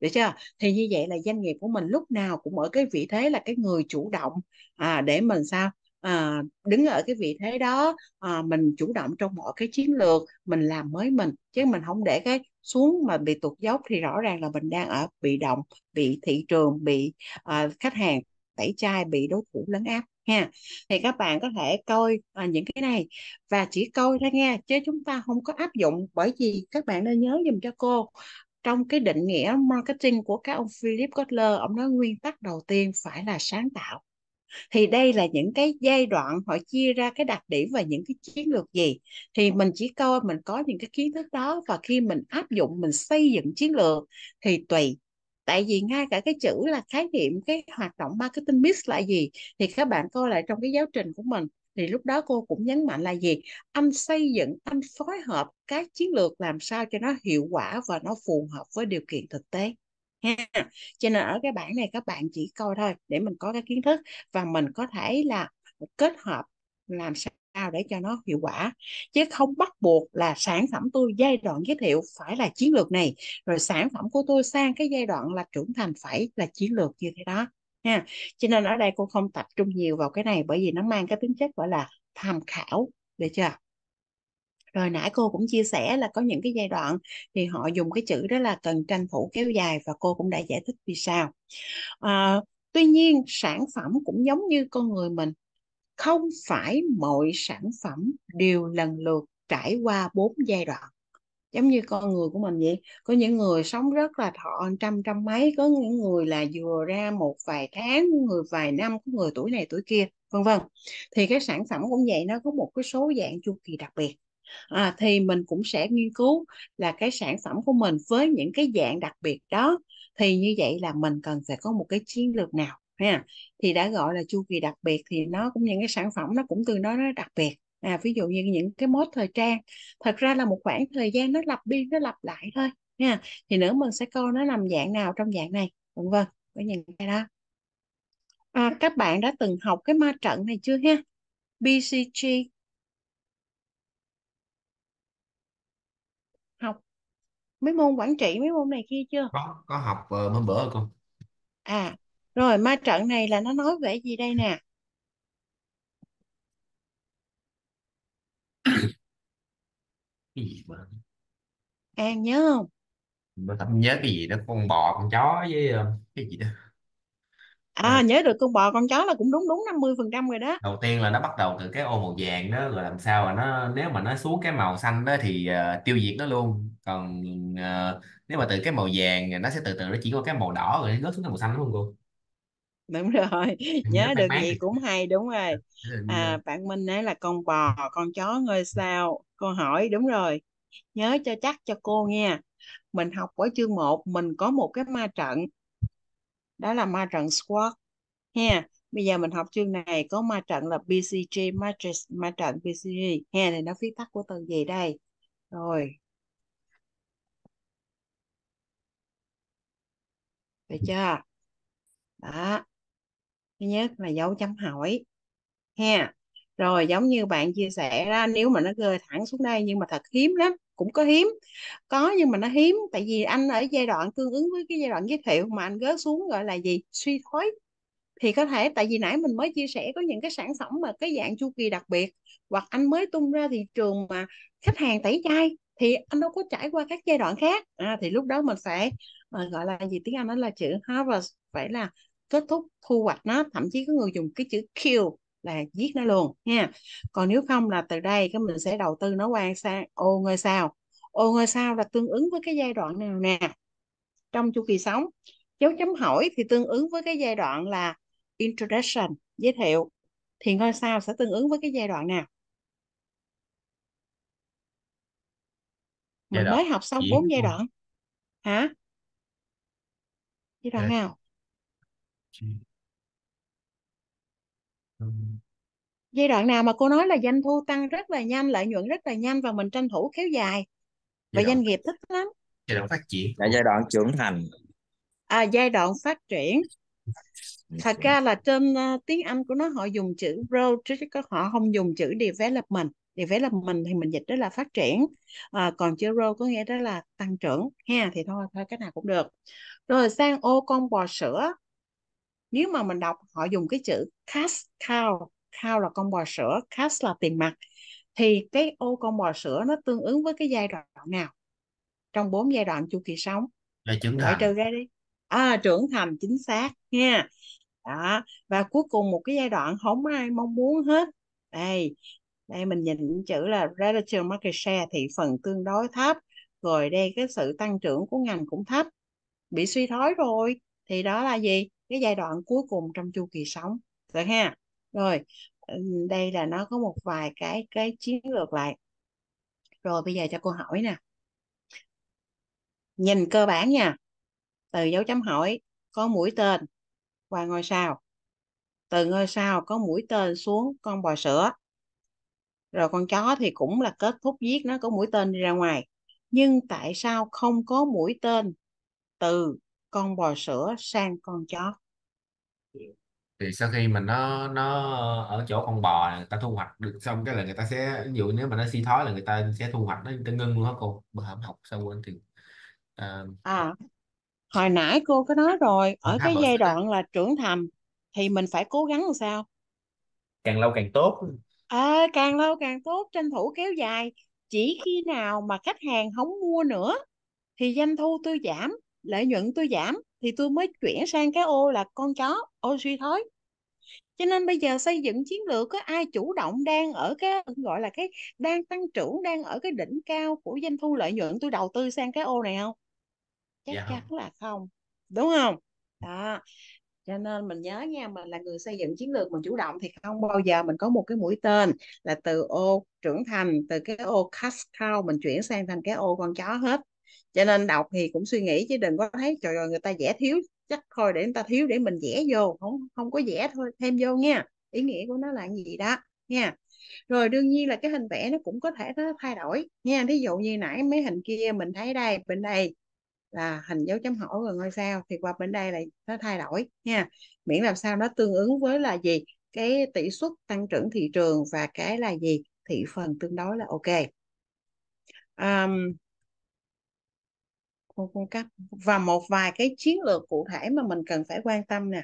S1: được chưa thì như vậy là doanh nghiệp của mình lúc nào cũng ở cái vị thế là cái người chủ động à, để mình sao à, đứng ở cái vị thế đó à, mình chủ động trong mọi cái chiến lược mình làm mới mình chứ mình không để cái xuống mà bị tụt dốc thì rõ ràng là mình đang ở bị động bị thị trường bị à, khách hàng tẩy chay bị đối thủ lấn áp ha thì các bạn có thể coi à, những cái này và chỉ coi thôi nghe chứ chúng ta không có áp dụng bởi vì các bạn nên nhớ dùm cho cô trong cái định nghĩa marketing của các ông Philip Kotler ông nói nguyên tắc đầu tiên phải là sáng tạo thì đây là những cái giai đoạn họ chia ra cái đặc điểm và những cái chiến lược gì thì mình chỉ coi mình có những cái kiến thức đó và khi mình áp dụng mình xây dựng chiến lược thì tùy tại vì ngay cả cái chữ là khái niệm cái hoạt động marketing mix là gì thì các bạn coi lại trong cái giáo trình của mình thì lúc đó cô cũng nhấn mạnh là gì anh xây dựng anh phối hợp các chiến lược làm sao cho nó hiệu quả và nó phù hợp với điều kiện thực tế ha cho nên ở cái bảng này các bạn chỉ coi thôi để mình có cái kiến thức và mình có thể là kết hợp làm sao nào để cho nó hiệu quả chứ không bắt buộc là sản phẩm tôi giai đoạn giới thiệu phải là chiến lược này rồi sản phẩm của tôi sang cái giai đoạn là trưởng thành phải là chiến lược như thế đó nha. cho nên ở đây cô không tập trung nhiều vào cái này bởi vì nó mang cái tính chất gọi là tham khảo được chưa rồi nãy cô cũng chia sẻ là có những cái giai đoạn thì họ dùng cái chữ đó là cần tranh thủ kéo dài và cô cũng đã giải thích vì sao à, tuy nhiên sản phẩm cũng giống như con người mình không phải mọi sản phẩm đều lần lượt trải qua bốn giai đoạn giống như con người của mình vậy có những người sống rất là thọ trăm trăm mấy có những người là vừa ra một vài tháng người vài năm có người tuổi này tuổi kia vân vân thì cái sản phẩm cũng vậy nó có một cái số dạng chu kỳ đặc biệt à, thì mình cũng sẽ nghiên cứu là cái sản phẩm của mình với những cái dạng đặc biệt đó thì như vậy là mình cần phải có một cái chiến lược nào ha thì đã gọi là chu kỳ đặc biệt thì nó cũng những cái sản phẩm nó cũng từ đó nó đặc biệt à ví dụ như những cái mốt thời trang thật ra là một khoảng thời gian nó lặp đi nó lặp lại thôi ha thì nữa mình sẽ coi nó nằm dạng nào trong dạng này vân vân có những cái đó à, các bạn đã từng học cái ma trận này chưa ha BCG học mấy môn quản trị mấy môn này kia chưa có
S3: có học uh, hôm bữa rồi cô
S1: à rồi ma trận này là nó nói về gì đây nè? gì mà An nhớ không?
S2: mà tao không nhớ cái gì đó con bò con chó với ờ,
S3: cái gì đó
S1: À Ờ, nhớ được con bò con chó là cũng đúng đúng 50% rồi đó.
S3: đầu tiên là nó bắt đầu từ cái ô màu vàng đó rồi làm sao mà nó nếu mà nó xuống cái màu xanh đó thì ờ, tiêu diệt nó luôn còn ờ, nếu mà từ cái màu vàng nó sẽ từ từ nó chỉ có cái màu đỏ rồi nó rớt xuống cái màu xanh đúng không cô
S1: đúng rồi nhớ được gì cũng hay đúng rồi ừ, à, bạn Minh nói là con bò con chó ngôi sao con hỏi đúng rồi nhớ cho chắc cho cô nghe mình học ở chương 1 mình có một cái ma trận đó là ma trận squat ha bây giờ mình học chương này có ma trận là BCG matrix ma trận BCG ha này nó viết tắt của từ gì đây rồi được chưa đó thứ nhất là dấu chấm hỏi ha rồi giống như bạn chia sẻ ra nếu mà nó rơi thẳng xuống đây nhưng mà thật hiếm lắm cũng có hiếm có nhưng mà nó hiếm tại vì anh ở giai đoạn tương ứng với cái giai đoạn giới thiệu mà anh gớt xuống gọi là gì suy thoái thì có thể tại vì nãy mình mới chia sẻ có những cái sản phẩm mà cái dạng chu kỳ đặc biệt hoặc anh mới tung ra thị trường mà khách hàng tẩy chay thì anh đâu có trải qua các giai đoạn khác à, thì lúc đó mình sẽ à, gọi là gì tiếng anh nó là chữ harvest phải là kết thúc thu hoạch nó thậm chí có người dùng cái chữ kill là giết nó luôn nha còn nếu không là từ đây cái mình sẽ đầu tư nó qua sang ô ngôi sao ô ngôi sao là tương ứng với cái giai đoạn nào nè trong chu kỳ sống dấu chấm hỏi thì tương ứng với cái giai đoạn là introduction giới thiệu thì ngôi sao sẽ tương ứng với cái giai đoạn nào mình mới học xong bốn giai đoạn hả giai đoạn dạ. nào giai đoạn nào mà cô nói là doanh thu tăng rất là nhanh lợi nhuận rất là nhanh và mình tranh thủ kéo dài và doanh nghiệp thích lắm
S2: giai đoạn phát triển là giai đoạn trưởng thành
S1: à giai đoạn phát triển thật ra là trên uh, tiếng Anh của nó họ dùng chữ grow chứ họ không dùng chữ development development thì mình dịch đó là phát triển à, còn chữ grow có nghĩa đó là tăng trưởng ha thì thôi thôi cái nào cũng được rồi sang ô con bò sữa nếu mà mình đọc họ dùng cái chữ cash cow cow là con bò sữa cash là tiền mặt thì cái ô con bò sữa nó tương ứng với cái giai đoạn nào trong bốn giai đoạn chu kỳ sống là trưởng thành trừ ra đi à, trưởng thành chính xác nha đó và cuối cùng một cái giai đoạn không ai mong muốn hết đây đây mình nhìn chữ là relative market share thị phần tương đối thấp rồi đây cái sự tăng trưởng của ngành cũng thấp bị suy thoái rồi thì đó là gì cái giai đoạn cuối cùng trong chu kỳ sống rồi ha rồi đây là nó có một vài cái cái chiến lược lại rồi bây giờ cho cô hỏi nè nhìn cơ bản nha từ dấu chấm hỏi có mũi tên qua ngôi sao từ ngôi sao có mũi tên xuống con bò sữa rồi con chó thì cũng là kết thúc giết nó có mũi tên đi ra ngoài nhưng tại sao không có mũi tên từ con bò sữa sang con chó
S3: thì sau khi mình nó nó ở chỗ con bò này, người ta thu hoạch được xong cái là người ta sẽ ví dụ nếu mà nó suy thoái là người ta sẽ thu hoạch nó người ta ngưng luôn hả cô bữa hổm học xong quên thì à,
S1: à hồi nãy cô có nói rồi ở cái giai đoạn là trưởng thành thì mình phải cố gắng làm sao
S3: càng lâu càng tốt
S1: à, càng lâu càng tốt tranh thủ kéo dài chỉ khi nào mà khách hàng không mua nữa thì doanh thu tôi giảm lợi nhuận tôi giảm thì tôi mới chuyển sang cái ô là con chó ô suy thoái cho nên bây giờ xây dựng chiến lược có ai chủ động đang ở cái gọi là cái đang tăng trưởng đang ở cái đỉnh cao của doanh thu lợi nhuận tôi đầu tư sang cái ô này không chắc dạ. chắn là không đúng không đó cho nên mình nhớ nha mình là người xây dựng chiến lược mình chủ động thì không bao giờ mình có một cái mũi tên là từ ô trưởng thành từ cái ô cash cow mình chuyển sang thành cái ô con chó hết cho nên đọc thì cũng suy nghĩ chứ đừng có thấy trời ơi người ta vẽ thiếu chắc thôi để người ta thiếu để mình vẽ vô không không có vẽ thôi thêm vô nha ý nghĩa của nó là gì đó nha rồi đương nhiên là cái hình vẽ nó cũng có thể nó thay đổi nha thí dụ như nãy mấy hình kia mình thấy đây bên đây là hình dấu chấm hỏi và ngôi sao thì qua bên đây là nó thay đổi nha miễn làm sao nó tương ứng với là gì cái tỷ suất tăng trưởng thị trường và cái là gì thị phần tương đối là ok um, cung cấp và một vài cái chiến lược cụ thể mà mình cần phải quan tâm nè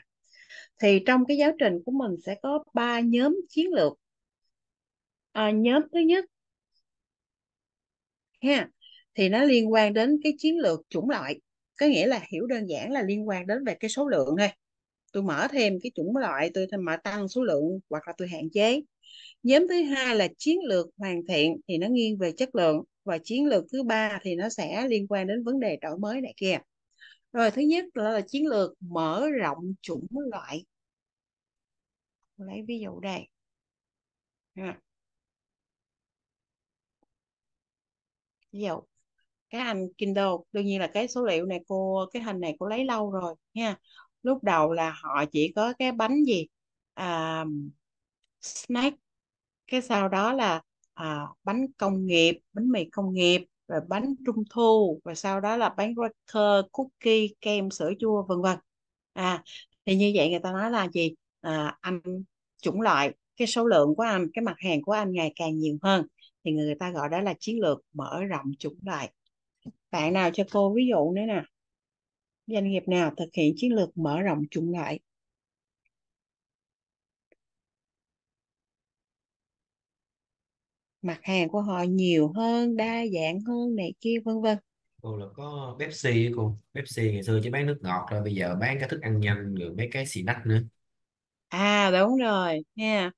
S1: thì trong cái giáo trình của mình sẽ có ba nhóm chiến lược à, nhóm thứ nhất ha thì nó liên quan đến cái chiến lược chủng loại có nghĩa là hiểu đơn giản là liên quan đến về cái số lượng thôi tôi mở thêm cái chủng loại tôi mà tăng số lượng hoặc là tôi hạn chế nhóm thứ hai là chiến lược hoàn thiện thì nó nghiêng về chất lượng và chiến lược thứ ba thì nó sẽ liên quan đến vấn đề đổi mới này kia rồi thứ nhất là, là chiến lược mở rộng chủng loại lấy ví dụ đây à. ví dụ cái anh Kindle đương nhiên là cái số liệu này cô cái hình này cô lấy lâu rồi nha lúc đầu là họ chỉ có cái bánh gì à, snack cái sau đó là à, bánh công nghiệp bánh mì công nghiệp rồi bánh trung thu và sau đó là bánh cracker cookie kem sữa chua vân vân à thì như vậy người ta nói là gì à, anh chủng loại cái số lượng của anh cái mặt hàng của anh ngày càng nhiều hơn thì người ta gọi đó là chiến lược mở rộng chủng loại bạn nào cho cô ví dụ nữa nè doanh nghiệp nào thực hiện chiến lược mở rộng chủng loại mặt hàng của họ nhiều hơn đa dạng hơn này kia vân vân
S3: cô là có Pepsi cô Pepsi ngày xưa chỉ bán nước ngọt rồi bây giờ bán cái thức ăn nhanh rồi mấy cái snack nữa
S1: à đúng rồi nha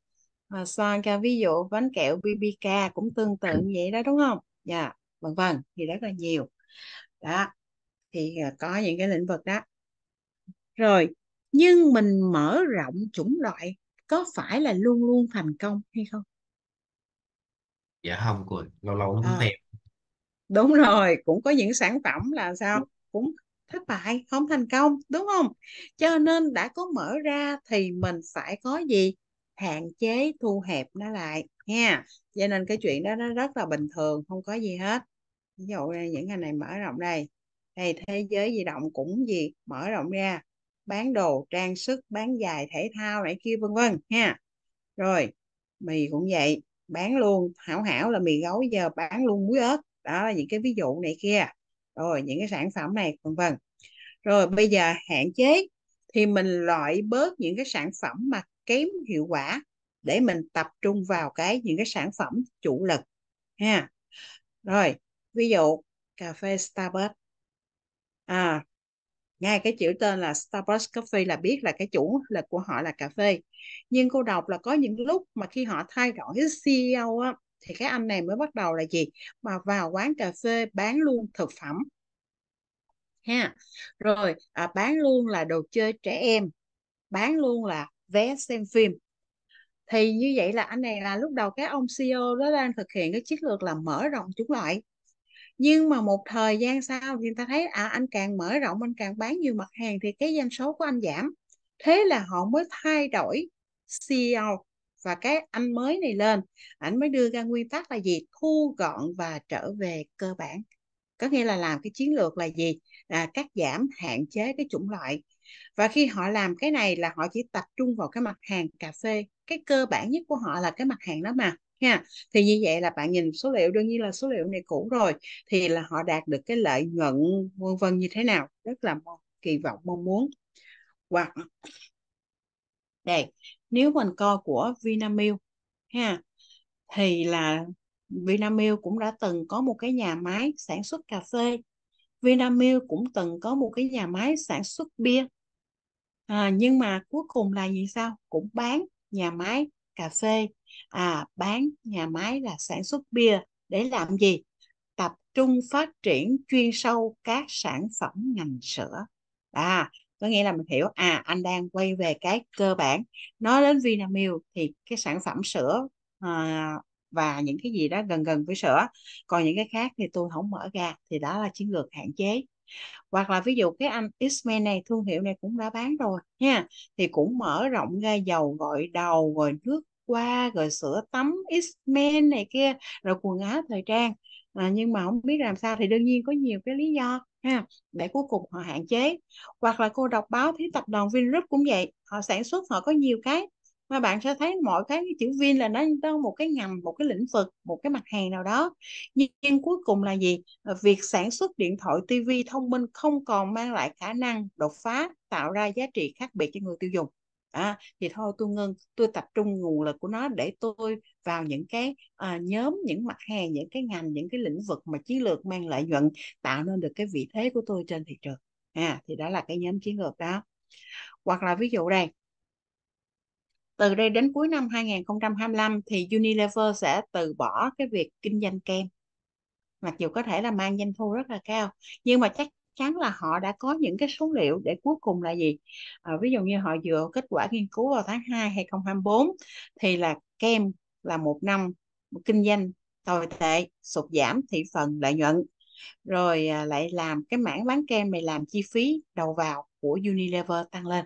S1: mà Son cho ví dụ bánh kẹo BBK cũng tương tự như vậy đó đúng không dạ vân vân thì rất là nhiều đó thì à, có những cái lĩnh vực đó rồi nhưng mình mở rộng chủng loại có phải là luôn luôn thành công hay không
S3: dạ không cô lâu lâu cũng Ờ,
S1: đúng rồi cũng có những sản phẩm là sao cũng thất bại không thành công đúng không cho nên đã có mở ra thì mình phải có gì hạn chế thu hẹp nó lại nha cho nên cái chuyện đó nó rất là bình thường không có gì hết ví dụ những ngành này mở rộng đây thì thế giới di động cũng gì mở rộng ra bán đồ trang sức bán giày thể thao này kia vân vân ha rồi mì cũng vậy bán luôn hảo hảo là mì gói giờ bán luôn muối ớt đó là những cái ví dụ này kia rồi những cái sản phẩm này vân vân rồi bây giờ hạn chế thì mình loại bớt những cái sản phẩm mà kém hiệu quả để mình tập trung vào cái những cái sản phẩm chủ lực ha rồi ví dụ cà phê Starbucks à ngay cái chữ tên là Starbucks Coffee là biết là cái chủ là của họ là cà phê nhưng cô đọc là có những lúc mà khi họ thay đổi CEO á, thì cái anh này mới bắt đầu là gì mà vào quán cà phê bán luôn thực phẩm ha rồi à, bán luôn là đồ chơi trẻ em bán luôn là vé xem phim thì như vậy là anh này là lúc đầu cái ông CEO đó đang thực hiện cái chiến lược là mở rộng chúng loại nhưng mà một thời gian sau thì người ta thấy à anh càng mở rộng anh càng bán nhiều mặt hàng thì cái doanh số của anh giảm thế là họ mới thay đổi CEO và cái anh mới này lên anh mới đưa ra nguyên tắc là gì thu gọn và trở về cơ bản có nghĩa là làm cái chiến lược là gì là cắt giảm hạn chế cái chủng loại và khi họ làm cái này là họ chỉ tập trung vào cái mặt hàng cà phê cái cơ bản nhất của họ là cái mặt hàng đó mà ha thì như vậy là bạn nhìn số liệu đương nhiên là số liệu này cũ rồi thì là họ đạt được cái lợi nhuận vân vân như thế nào rất là kỳ vọng mong muốn hoặc đây nếu mình co của Vinamilk ha thì là Vinamilk cũng đã từng có một cái nhà máy sản xuất cà phê Vinamilk cũng từng có một cái nhà máy sản xuất bia à, nhưng mà cuối cùng là gì sao cũng bán nhà máy cà phê à bán nhà máy là sản xuất bia để làm gì tập trung phát triển chuyên sâu các sản phẩm ngành sữa à có nghĩa là mình hiểu à anh đang quay về cái cơ bản nói đến Vinamilk thì cái sản phẩm sữa à, và những cái gì đó gần gần với sữa còn những cái khác thì tôi không mở ra thì đó là chiến lược hạn chế hoặc là ví dụ cái anh Ismail này thương hiệu này cũng đã bán rồi nha thì cũng mở rộng ra dầu gội đầu rồi nước qua rồi sữa tắm X-Men này kia rồi quần áo thời trang à, nhưng mà không biết làm sao thì đương nhiên có nhiều cái lý do ha để cuối cùng họ hạn chế hoặc là cô đọc báo thấy tập đoàn Vingroup cũng vậy họ sản xuất họ có nhiều cái mà bạn sẽ thấy mọi cái chữ Vin là nó có một cái ngành một cái lĩnh vực một cái mặt hàng nào đó nhưng, nhưng cuối cùng là gì à, việc sản xuất điện thoại TV thông minh không còn mang lại khả năng đột phá tạo ra giá trị khác biệt cho người tiêu dùng à, thì thôi tôi ngưng tôi tập trung nguồn lực của nó để tôi vào những cái à, nhóm những mặt hàng những cái ngành những cái lĩnh vực mà chiến lược mang lợi nhuận tạo nên được cái vị thế của tôi trên thị trường à, thì đó là cái nhóm chiến lược đó hoặc là ví dụ đây từ đây đến cuối năm 2025 thì Unilever sẽ từ bỏ cái việc kinh doanh kem mặc dù có thể là mang doanh thu rất là cao nhưng mà chắc chắn là họ đã có những cái số liệu để cuối cùng là gì à, ví dụ như họ dựa kết quả nghiên cứu vào tháng 2 2024 thì là kem là một năm kinh doanh tồi tệ sụt giảm thị phần lợi nhuận rồi à, lại làm cái mảng bán kem này làm chi phí đầu vào của Unilever tăng lên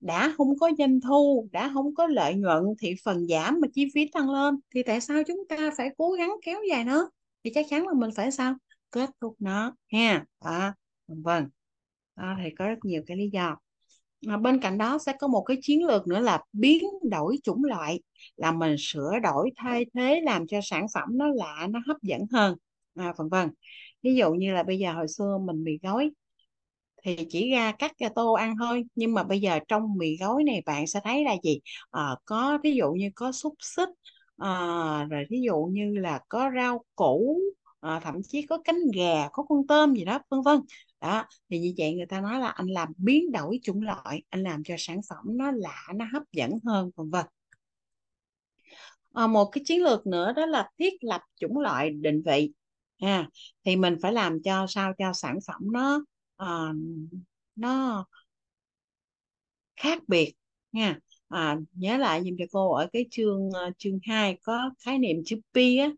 S1: đã không có doanh thu đã không có lợi nhuận thị phần giảm mà chi phí tăng lên thì tại sao chúng ta phải cố gắng kéo dài nó thì chắc chắn là mình phải sao kết thúc nó ha đó vân. Vâng. đó, thì có rất nhiều cái lý do à, bên cạnh đó sẽ có một cái chiến lược nữa là biến đổi chủng loại là mình sửa đổi thay thế làm cho sản phẩm nó lạ nó hấp dẫn hơn à, vân vân ví dụ như là bây giờ hồi xưa mình mì gói thì chỉ ra cắt ra tô ăn thôi nhưng mà bây giờ trong mì gói này bạn sẽ thấy là gì à, có ví dụ như có xúc xích à, rồi ví dụ như là có rau củ à, thậm chí có cánh gà có con tôm gì đó vân vân đó thì như vậy người ta nói là anh làm biến đổi chủng loại anh làm cho sản phẩm nó lạ nó hấp dẫn hơn vân vân à, một cái chiến lược nữa đó là thiết lập chủng loại định vị à, thì mình phải làm cho sao cho sản phẩm nó uh, nó khác biệt nha à, nhớ lại dùm cho cô ở cái chương chương 2 có khái niệm chữ P á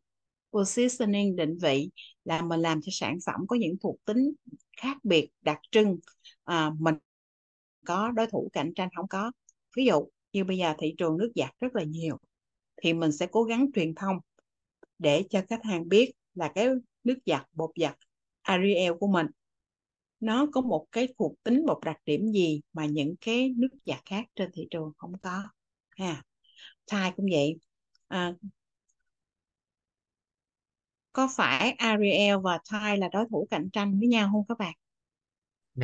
S1: positioning định vị là mình làm cho sản phẩm có những thuộc tính khác biệt đặc trưng à, mình có đối thủ cạnh tranh không có ví dụ như bây giờ thị trường nước giặt rất là nhiều thì mình sẽ cố gắng truyền thông để cho khách hàng biết là cái nước giặt bột giặt Ariel của mình nó có một cái thuộc tính một đặc điểm gì mà những cái nước giặt khác trên thị trường không có ha thai cũng vậy à, có phải Ariel và Thai là đối thủ cạnh tranh với nhau không các bạn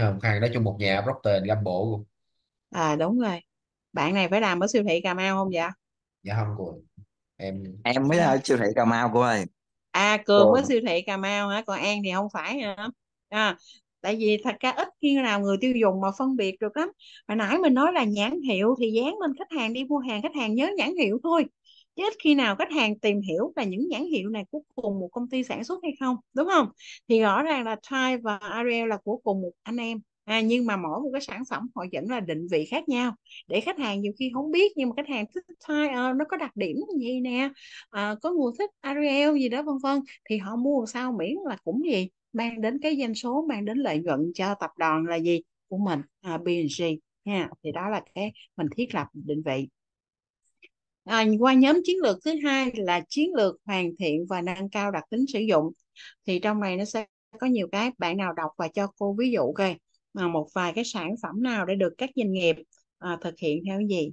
S3: không dạ, hai nói chung một nhà Procter Gamble luôn
S1: à đúng rồi bạn này phải làm ở siêu thị Cà Mau không vậy
S2: dạ không cô em em mới ở siêu thị Cà Mau cô ơi
S1: à Cường cô... ở siêu thị Cà Mau hả còn An thì không phải hả à, tại vì thật ra ít khi nào người tiêu dùng mà phân biệt được lắm hồi nãy mình nói là nhãn hiệu thì dán lên khách hàng đi mua hàng khách hàng nhớ nhãn hiệu thôi chứ ít khi nào khách hàng tìm hiểu là những nhãn hiệu này của cùng một công ty sản xuất hay không đúng không thì rõ ràng là Thai và Ariel là của cùng một anh em à, nhưng mà mỗi một cái sản phẩm họ vẫn là định vị khác nhau để khách hàng nhiều khi không biết nhưng mà khách hàng thích Thai à, nó có đặc điểm gì nè à, có người thích Ariel gì đó vân vân thì họ mua sao miễn là cũng gì mang đến cái doanh số mang đến lợi nhuận cho tập đoàn là gì của mình à, B&G nha thì đó là cái mình thiết lập định vị à, qua nhóm chiến lược thứ hai là chiến lược hoàn thiện và nâng cao đặc tính sử dụng thì trong này nó sẽ có nhiều cái bạn nào đọc và cho cô ví dụ coi mà một vài cái sản phẩm nào để được các doanh nghiệp à, thực hiện theo gì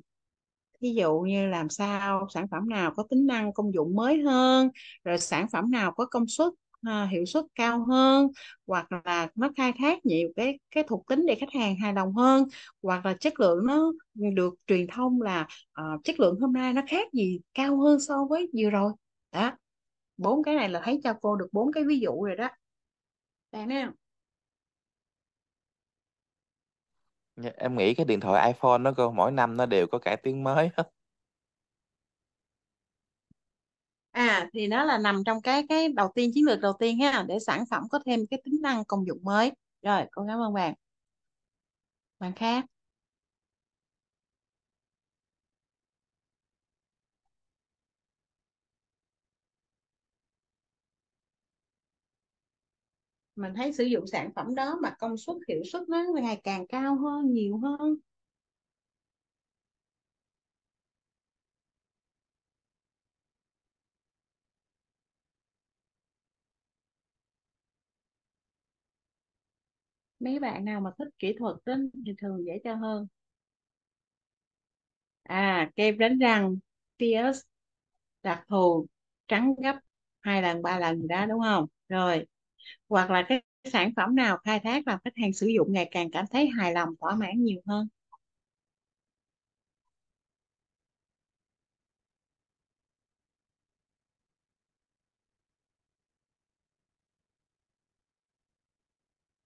S1: ví dụ như làm sao sản phẩm nào có tính năng công dụng mới hơn rồi sản phẩm nào có công suất Ờ, hiệu suất cao hơn hoặc là nó khai thác nhiều cái cái thuộc tính để khách hàng hài lòng hơn hoặc là chất lượng nó được truyền thông là uh, chất lượng hôm nay nó khác gì cao hơn so với vừa rồi đó bốn cái này là thấy cho cô được bốn cái ví dụ rồi đó bạn nào
S3: dạ, em nghĩ cái điện thoại iPhone nó cô mỗi năm nó đều có cải tiến mới hết
S1: à thì nó là nằm trong cái cái đầu tiên chiến lược đầu tiên ha để sản phẩm có thêm cái tính năng công dụng mới rồi cô cảm ơn bạn bạn khác mình thấy sử dụng sản phẩm đó mà công suất hiệu suất nó ngày càng cao hơn nhiều hơn mấy bạn nào mà thích kỹ thuật đó, thì thường dễ cho hơn à kem đánh răng TS đặc thù trắng gấp hai lần ba lần đó đúng không rồi hoặc là cái sản phẩm nào khai thác làm khách hàng sử dụng ngày càng cảm thấy hài lòng thỏa mãn nhiều hơn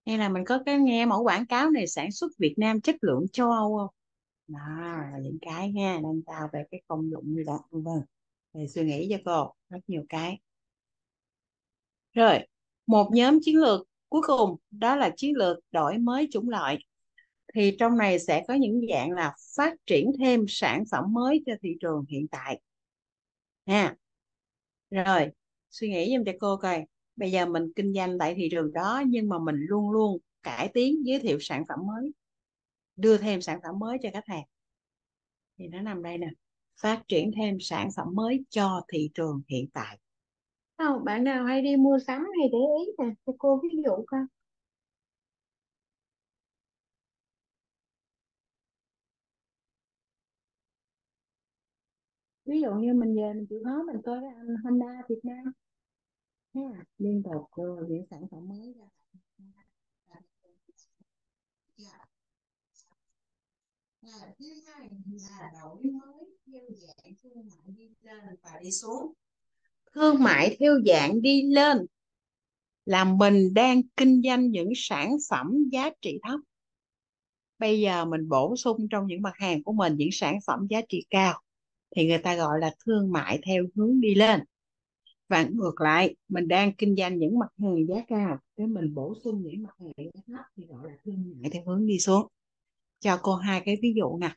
S1: hay là mình có cái nghe mẫu quảng cáo này sản xuất Việt Nam chất lượng châu Âu không đó những cái nha đang tạo về cái công dụng như đó vâng về suy nghĩ cho cô rất nhiều cái rồi một nhóm chiến lược cuối cùng đó là chiến lược đổi mới chủng loại thì trong này sẽ có những dạng là phát triển thêm sản phẩm mới cho thị trường hiện tại Nha. rồi suy nghĩ giùm cho cô coi bây giờ mình kinh doanh tại thị trường đó nhưng mà mình luôn luôn cải tiến giới thiệu sản phẩm mới đưa thêm sản phẩm mới cho khách hàng thì nó nằm đây nè phát triển thêm sản phẩm mới cho thị trường hiện tại không, bạn nào hay đi mua sắm hay để ý nè cho cô ví dụ coi ví dụ như mình về mình chịu khó mình coi cái anh Honda Việt Nam yeah. À? liên tục đưa ừ, những sản phẩm mới ra yeah. Dạ.
S2: Dạ, thứ hai là đổi
S1: mới theo dạng thương mại đi lên và đi xuống thương mại theo dạng đi lên là mình đang kinh doanh những sản phẩm giá trị thấp bây giờ mình bổ sung trong những mặt hàng của mình những sản phẩm giá trị cao thì người ta gọi là thương mại theo hướng đi lên và ngược lại mình đang kinh doanh những mặt hàng giá cao để mình bổ sung những mặt hàng giá thấp thì gọi là thương mại theo hướng đi xuống cho cô hai cái ví dụ nè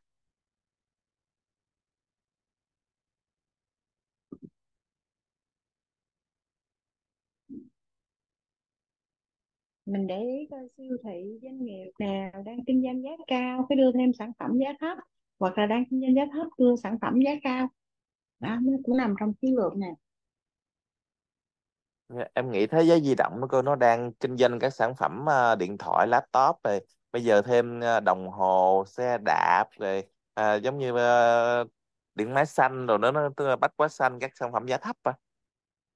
S1: mình để ý coi siêu thị doanh nghiệp nào đang kinh doanh giá cao phải đưa thêm sản phẩm giá thấp hoặc là đang kinh doanh giá thấp đưa sản phẩm giá cao đó nó cũng nằm trong chiến lược này
S3: Dạ, em nghĩ thế giới di động nó cô nó đang kinh doanh các sản phẩm ờ, điện thoại laptop rồi bây giờ thêm ờ, đồng hồ xe đạp rồi à, giống như à, điện máy xanh rồi nó nó tức là bách hóa xanh các sản phẩm giá thấp à.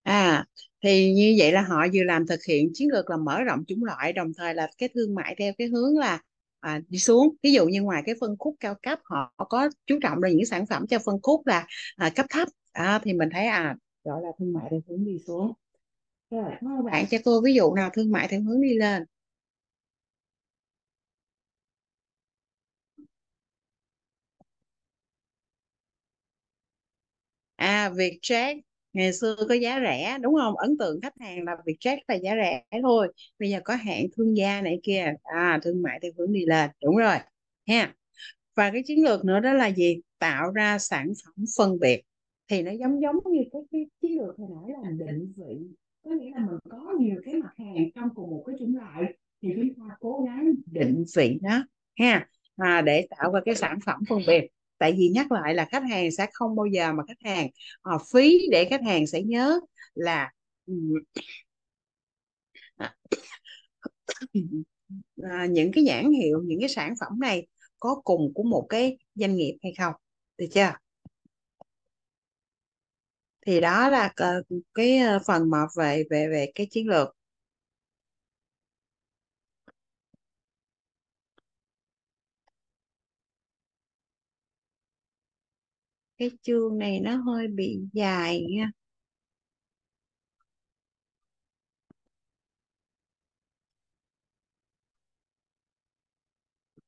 S1: À, thì như vậy là họ vừa làm thực hiện chiến lược là mở rộng chủng loại đồng thời là cái thương mại theo cái hướng là à, đi xuống ví dụ như ngoài cái phân khúc cao cấp họ có chú trọng là những sản phẩm cho phân khúc là à, cấp thấp à, thì mình thấy à gọi là thương mại theo hướng đi xuống Ờ, bạn cho cô ví dụ nào thương mại theo hướng đi lên. À, Vietjet ngày xưa có giá rẻ đúng không? Ấn tượng khách hàng là Vietjet là giá rẻ thôi. Bây giờ có hạng thương gia này kia, à thương mại theo hướng đi lên, đúng rồi. Ha. Và cái chiến lược nữa đó là gì? Tạo ra sản phẩm phân biệt thì nó giống giống như cái, cái chiến lược hồi nãy là định vị có nghĩa là mình có nhiều cái mặt hàng trong cùng một cái chủng loại thì chúng ta cố gắng định vị nó ha à, để tạo ra cái sản phẩm phân biệt tại vì nhắc lại là khách hàng sẽ không bao giờ mà khách hàng à, phí để khách hàng sẽ nhớ là à, những cái nhãn hiệu những cái sản phẩm này có cùng của một cái doanh nghiệp hay không được chưa thì đó là cái ờ, phần mà về về về cái chiến lược cái chương này nó hơi bị dài nha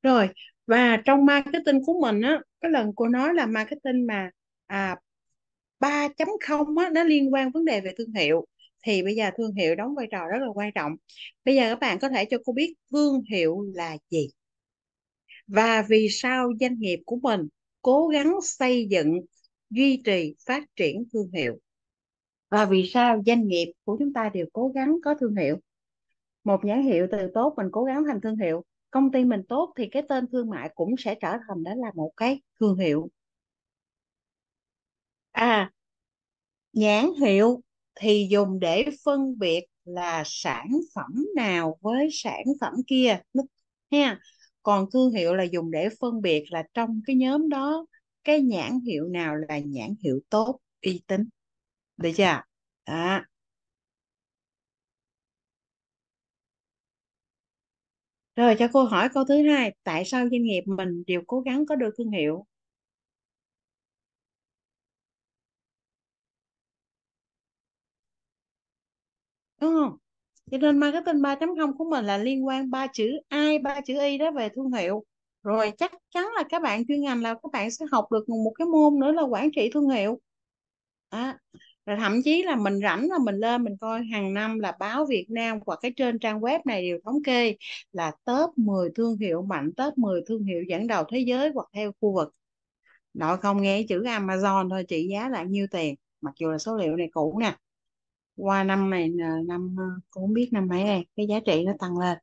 S1: rồi và trong marketing của mình á cái lần cô nói là marketing mà à, 3.0 á, nó liên quan vấn đề về thương hiệu thì bây giờ thương hiệu đóng vai trò rất là quan trọng bây giờ các bạn có thể cho cô biết thương hiệu là gì và vì sao doanh nghiệp của mình cố gắng xây dựng duy trì phát triển thương hiệu và vì sao doanh nghiệp của chúng ta đều cố gắng có thương hiệu một nhãn hiệu từ tốt mình cố gắng thành thương hiệu công ty mình tốt thì cái tên thương mại cũng sẽ trở thành đó là một cái thương hiệu à nhãn hiệu thì dùng để phân biệt là sản phẩm nào với sản phẩm kia ha còn thương hiệu là dùng để phân biệt là trong cái nhóm đó cái nhãn hiệu nào là nhãn hiệu tốt uy tín được chưa đó rồi cho cô hỏi câu thứ hai tại sao doanh nghiệp mình đều cố gắng có được thương hiệu đúng không cho nên marketing 3.0 của mình là liên quan ba chữ ai ba chữ y đó về thương hiệu rồi chắc chắn là các bạn chuyên ngành là các bạn sẽ học được một cái môn nữa là quản trị thương hiệu à, rồi thậm chí là mình rảnh là mình lên mình coi hàng năm là báo Việt Nam hoặc cái trên trang web này đều thống kê là top 10 thương hiệu mạnh top 10 thương hiệu dẫn đầu thế giới hoặc theo khu vực nội không nghe chữ Amazon thôi trị giá là nhiêu tiền mặc dù là số liệu này cũ nè qua năm này năm ờ, cũng biết năm mấy này cái giá trị nó tăng lên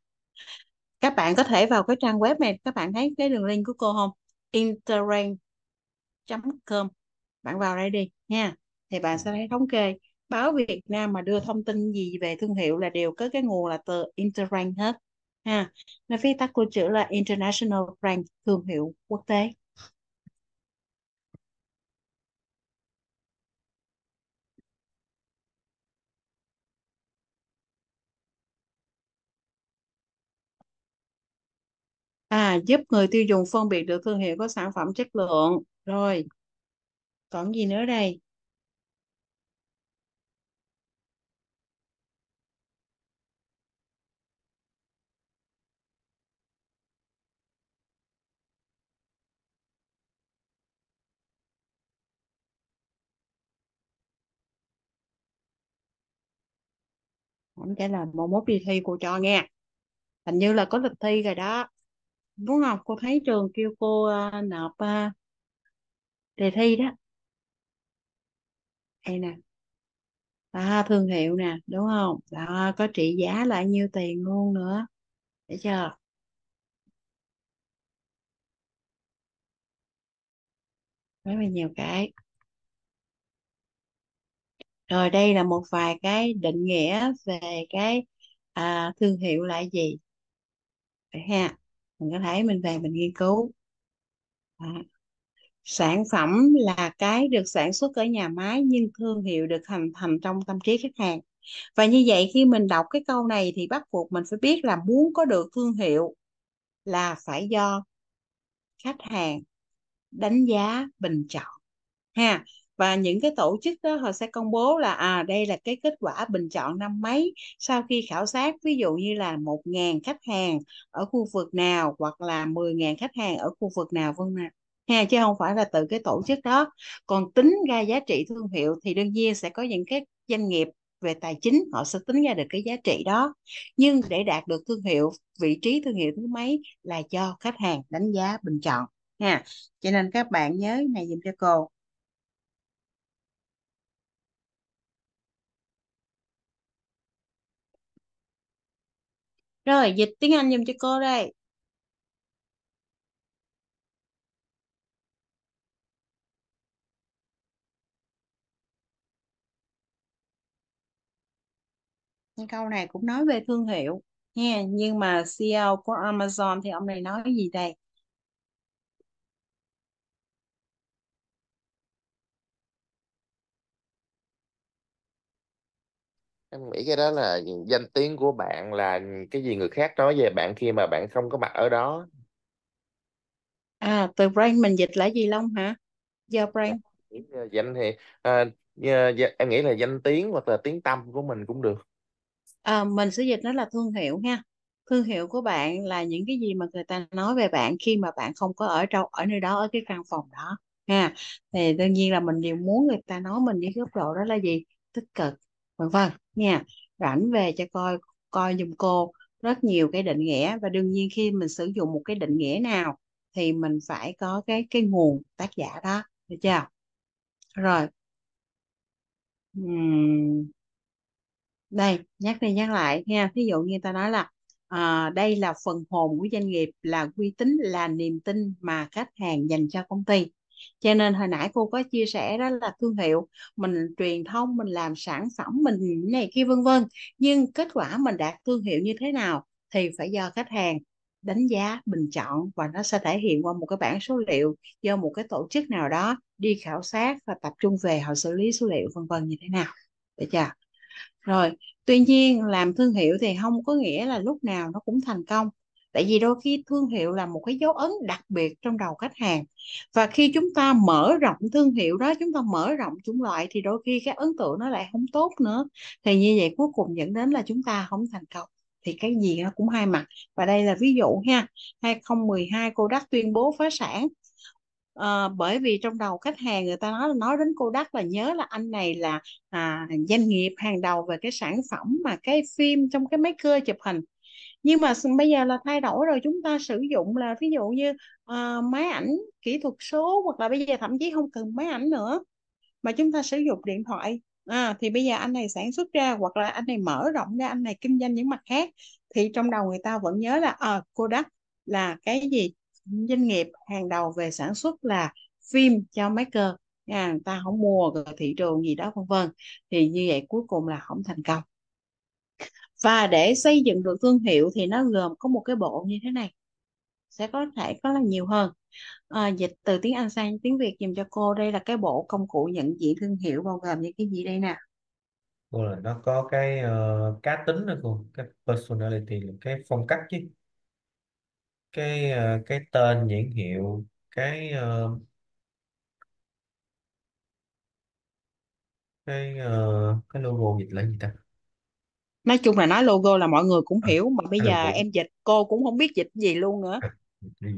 S1: các bạn có thể vào cái trang web này các bạn thấy cái đường link của cô không interrank.com bạn vào đây đi nha thì bạn sẽ thấy thống kê báo Việt Nam mà đưa thông tin gì về thương hiệu là đều có cái nguồn là từ Interrank hết ha nó viết tắt của chữ là International Rank thương hiệu quốc tế à giúp người tiêu dùng phân biệt được thương hiệu có sản phẩm chất lượng rồi còn gì nữa đây anh trả lời một mốt đi thi cô cho nghe hình như là có lịch thi rồi đó Phú Ngọc cô thấy trường kêu cô uh, nộp uh, đề thi đó đây nè đó, thương hiệu nè đúng không đó có trị giá lại nhiêu tiền luôn nữa để chờ rất là nhiều cái rồi đây là một vài cái định nghĩa về cái à, thương hiệu là gì phải ha mình có thể mình về mình nghiên cứu à. sản phẩm là cái được sản xuất ở nhà máy nhưng thương hiệu được hình thành trong tâm trí khách hàng và như vậy khi mình đọc cái câu này thì bắt buộc mình phải biết là muốn có được thương hiệu là phải do khách hàng đánh giá bình chọn ha và những cái tổ chức đó họ sẽ công bố là à đây là cái kết quả bình chọn năm mấy sau khi khảo sát ví dụ như là 1.000 khách hàng ở khu vực nào hoặc là 10.000 khách hàng ở khu vực nào vân vân ha chứ không phải là từ cái tổ chức đó còn tính ra giá trị thương hiệu thì đương nhiên sẽ có những cái doanh nghiệp về tài chính họ sẽ tính ra được cái giá trị đó nhưng để đạt được thương hiệu vị trí thương hiệu thứ mấy là do khách hàng đánh giá bình chọn ha cho nên các bạn nhớ này dùm cho cô Rồi, dịch tiếng Anh dùm cho cô đây. Câu này cũng nói về thương hiệu. Yeah, nhưng mà CEO của Amazon thì ông này nói gì đây?
S3: em nghĩ cái đó là danh tiếng của bạn là cái gì người khác nói về bạn khi mà bạn không có mặt ở đó
S1: à từ brand mình dịch là gì Long hả do brand
S3: dạ, danh thì à, dạ, em nghĩ là danh tiếng hoặc là tiếng tăm của mình cũng được
S1: à, mình sẽ dịch nó là thương hiệu ha. thương hiệu của bạn là những cái gì mà người ta nói về bạn khi mà bạn không có ở trong ở nơi đó ở cái căn phòng đó ha thì đương nhiên là mình đều muốn người ta nói mình với góc độ đó là gì tích cực vân vân nha rảnh về cho coi coi giùm cô rất nhiều cái định nghĩa và đương nhiên khi mình sử dụng một cái định nghĩa nào thì mình phải có cái cái nguồn tác giả đó được chưa rồi uhm. đây nhắc đi nhắc lại nha ví dụ như ta nói là à, đây là phần hồn của doanh nghiệp là uy tín là niềm tin mà khách hàng dành cho công ty cho nên hồi nãy cô có chia sẻ đó là thương hiệu mình truyền thông mình làm sản phẩm mình này kia vân vân nhưng kết quả mình đạt thương hiệu như thế nào thì phải do khách hàng đánh giá bình chọn và nó sẽ thể hiện qua một cái bảng số liệu do một cái tổ chức nào đó đi khảo sát và tập trung về họ xử lý số liệu vân vân như thế nào được chưa rồi tuy nhiên làm thương hiệu thì không có nghĩa là lúc nào nó cũng thành công tại vì đôi khi thương hiệu là một cái dấu ấn đặc biệt trong đầu khách hàng và khi chúng ta mở rộng thương hiệu đó chúng ta mở rộng chủng loại thì đôi khi cái ấn tượng nó lại không tốt nữa thì như vậy cuối cùng dẫn đến là chúng ta không thành công thì cái gì nó cũng hai mặt và đây là ví dụ ha 2012 cô Kodak tuyên bố phá sản à, bởi vì trong đầu khách hàng người ta nói nói đến cô Kodak là nhớ là anh này là à, doanh nghiệp hàng đầu về cái sản phẩm mà cái phim trong cái máy cưa chụp hình nhưng mà bây giờ là thay đổi rồi chúng ta sử dụng là ví dụ như uh, máy ảnh kỹ thuật số hoặc là bây giờ thậm chí không cần máy ảnh nữa mà chúng ta sử dụng điện thoại à, thì bây giờ anh này sản xuất ra hoặc là anh này mở rộng ra anh này kinh doanh những mặt khác thì trong đầu người ta vẫn nhớ là à, ờ, Kodak là cái gì doanh nghiệp hàng đầu về sản xuất là phim cho maker à, người ta không mua thị trường gì đó vân vân thì như vậy cuối cùng là không thành công và để xây dựng được thương hiệu thì nó gồm có một cái bộ như thế này sẽ có thể có là nhiều hơn à, dịch từ tiếng Anh sang tiếng Việt dùm cho cô đây là cái bộ công cụ nhận diện thương hiệu bao gồm những cái gì đây nè
S3: cô là nó có cái uh, cá tính đó cô cái personality là cái phong cách chứ cái uh, cái tên nhãn hiệu cái uh, cái uh, cái logo dịch là gì ta
S1: nói chung là nói logo là mọi người cũng à, hiểu mà bây ừ, giờ em dịch cô cũng không biết dịch gì luôn nữa
S3: ừ.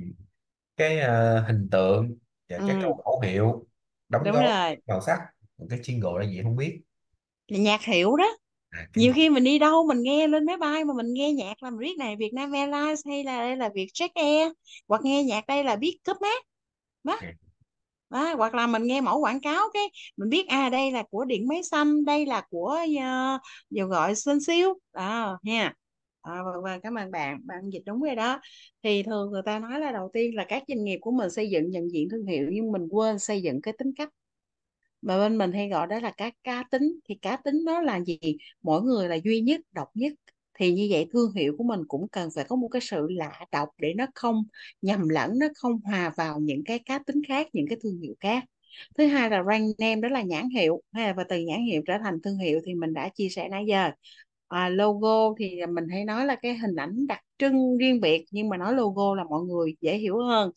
S3: cái uh, hình tượng và cái Ừ, khẩu hiệu đóng đúng góp rồi. màu sắc một cái jingle là gì không biết
S1: Nhạc hiệu đó. à, cái Nhiều khi mình đi đâu mình nghe lên máy bay mà mình nghe nhạc là mình biết này Việt Nam Airlines hay là đây là Vietjet Air hoặc nghe nhạc đây là biết cúp mát. Đó. À, hoặc là mình nghe mẫu quảng cáo cái mình biết à đây là của điện máy xanh đây là của uh, ờ, dầu gọi xanh siêu đó ha à, vâng vâng cảm ơn bạn bạn dịch đúng rồi đó thì thường người ta nói là đầu tiên là các doanh nghiệp của mình xây dựng nhận diện thương hiệu nhưng mình quên xây dựng cái tính cách mà bên mình hay gọi đó là cá cá tính thì cá tính đó là gì mỗi người là duy nhất độc nhất thì như vậy thương hiệu của mình cũng cần phải có một cái sự lạ độc để nó không nhầm lẫn nó không hòa vào những cái cá tính khác những cái thương hiệu khác thứ hai là brand name đó là nhãn hiệu ha và từ nhãn hiệu trở thành thương hiệu thì mình đã chia sẻ nãy giờ à, logo thì mình hay nói là cái hình ảnh đặc trưng riêng biệt nhưng mà nói logo là mọi người dễ hiểu hơn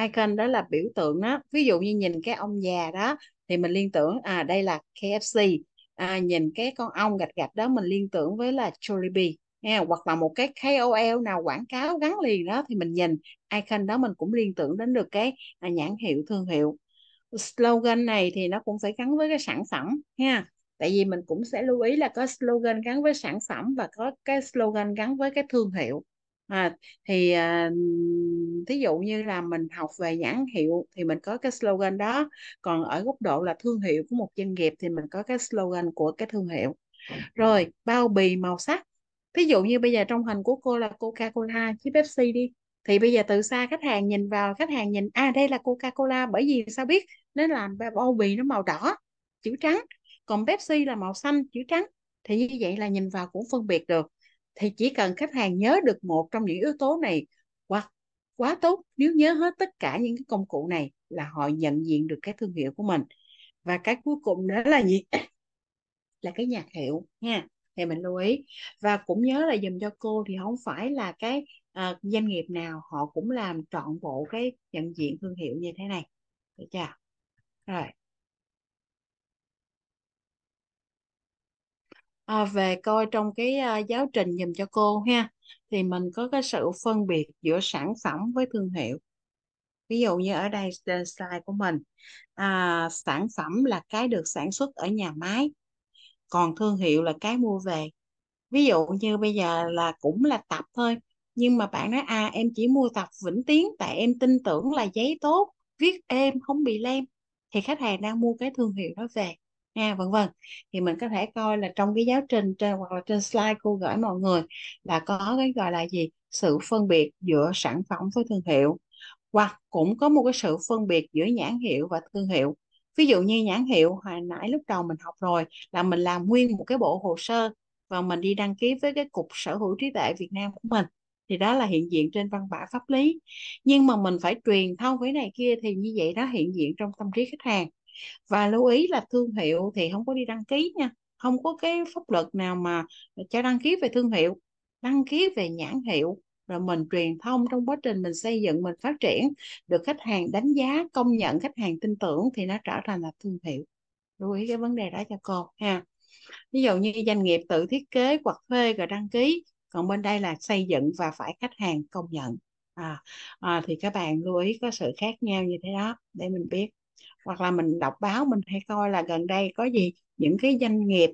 S1: icon đó là biểu tượng đó ví dụ như nhìn cái ông già đó thì mình liên tưởng à đây là KFC à, nhìn cái con ong gạch gạch đó mình liên tưởng với là Jollibee ha, hoặc là một cái KOL nào quảng cáo gắn liền đó thì mình nhìn icon đó mình cũng liên tưởng đến được cái à, nhãn hiệu thương hiệu slogan này thì nó cũng phải gắn với cái sản phẩm ha tại vì mình cũng sẽ lưu ý là có slogan gắn với sản phẩm và có cái slogan gắn với cái thương hiệu À, thì, à, thí dụ như là mình học về nhãn hiệu thì mình có cái slogan đó, còn ở góc độ là thương hiệu của một doanh nghiệp thì mình có cái slogan của cái thương hiệu. Rồi, bao bì màu sắc. Thí dụ như bây giờ trong hình của cô là Coca-Cola chứ Pepsi đi. Thì bây giờ từ xa khách hàng nhìn vào, khách hàng nhìn à đây là Coca-Cola bởi vì sao biết nó làm bao bì nó màu đỏ, chữ trắng, còn Pepsi là màu xanh, chữ trắng. Thì như vậy là nhìn vào cũng phân biệt được thì chỉ cần khách hàng nhớ được một trong những yếu tố này hoặc quá tốt nếu nhớ hết tất cả những cái công cụ này là họ nhận diện được cái thương hiệu của mình và cái cuối cùng đó là gì là cái nhạc hiệu nha thì mình lưu ý và cũng nhớ là dùm cho cô thì không phải là cái uh, doanh nghiệp nào họ cũng làm trọn bộ cái nhận diện thương hiệu như thế này được chưa rồi à, về coi trong cái à, giáo trình dùm cho cô ha thì mình có cái sự phân biệt giữa sản phẩm với thương hiệu ví dụ như ở đây à, slide của mình à, sản phẩm là cái được sản xuất ở nhà máy còn thương hiệu là cái mua về ví dụ như bây giờ là cũng là tập thôi nhưng mà bạn nói à em chỉ mua tập vĩnh tiến tại em tin tưởng là giấy tốt viết êm không bị lem thì khách hàng đang mua cái thương hiệu đó về ha vân vân thì mình có thể coi là trong cái giáo trình trên hoặc là trên slide cô gửi mọi người là có cái gọi là gì sự phân biệt giữa sản phẩm với thương hiệu hoặc cũng có một cái sự phân biệt giữa nhãn hiệu và thương hiệu ví dụ như nhãn hiệu hồi nãy lúc đầu mình học rồi là mình làm nguyên một cái bộ hồ sơ và mình đi đăng ký với cái cục sở hữu trí tuệ Việt Nam của mình thì đó là hiện diện trên văn bản pháp lý nhưng mà mình phải truyền thông cái này kia thì như vậy đó hiện diện trong tâm trí khách hàng và lưu ý là thương hiệu thì không có đi đăng ký nha không có cái pháp luật nào mà cho đăng ký về thương hiệu đăng ký về nhãn hiệu rồi mình truyền thông trong quá trình mình xây dựng mình phát triển được khách hàng đánh giá công nhận khách hàng tin tưởng thì nó trở thành là thương hiệu lưu ý cái vấn đề đó cho cô ha ví dụ như doanh nghiệp tự thiết kế hoặc thuê rồi đăng ký còn bên đây là xây dựng và phải khách hàng công nhận à, à thì các bạn lưu ý có sự khác nhau như thế đó để mình biết hoặc là mình đọc báo mình hay coi là gần đây có gì những cái doanh nghiệp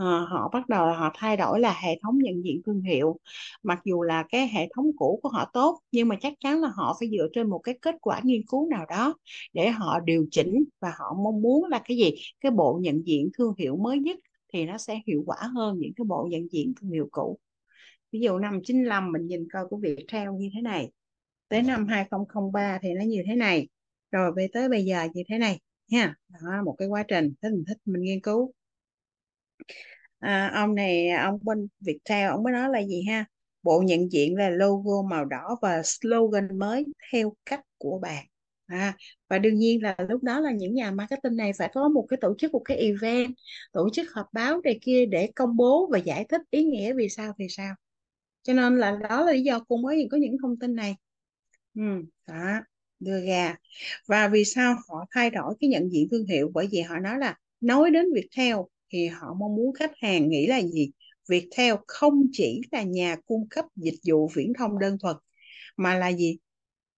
S1: À, họ bắt đầu họ thay đổi là hệ thống nhận diện thương hiệu mặc dù là cái hệ thống cũ của họ tốt nhưng mà chắc chắn là họ phải dựa trên một cái kết quả nghiên cứu nào đó để họ điều chỉnh và họ mong muốn là cái gì cái bộ nhận diện thương hiệu mới nhất thì nó sẽ hiệu quả hơn những cái bộ nhận diện thương hiệu cũ ví dụ năm 95 mình nhìn coi của Viettel như thế này tới năm 2003 thì nó như thế này rồi về tới bây giờ như thế này ha đó, một cái quá trình thích mình thích mình nghiên cứu à, ông này ông bên Viettel ông mới nói là gì ha bộ nhận diện là logo màu đỏ và slogan mới theo cách của bạn à, và đương nhiên là lúc đó là những nhà marketing này phải có một cái tổ chức một cái event tổ chức họp báo này kia để công bố và giải thích ý nghĩa vì sao vì sao cho nên là đó là lý do cô mới có những thông tin này ừ, đó đưa gà và vì sao họ thay đổi cái nhận diện thương hiệu bởi vì họ nói là nói đến Viettel thì họ mong muốn khách hàng nghĩ là gì Viettel không chỉ là nhà cung cấp dịch vụ viễn thông đơn thuần mà là gì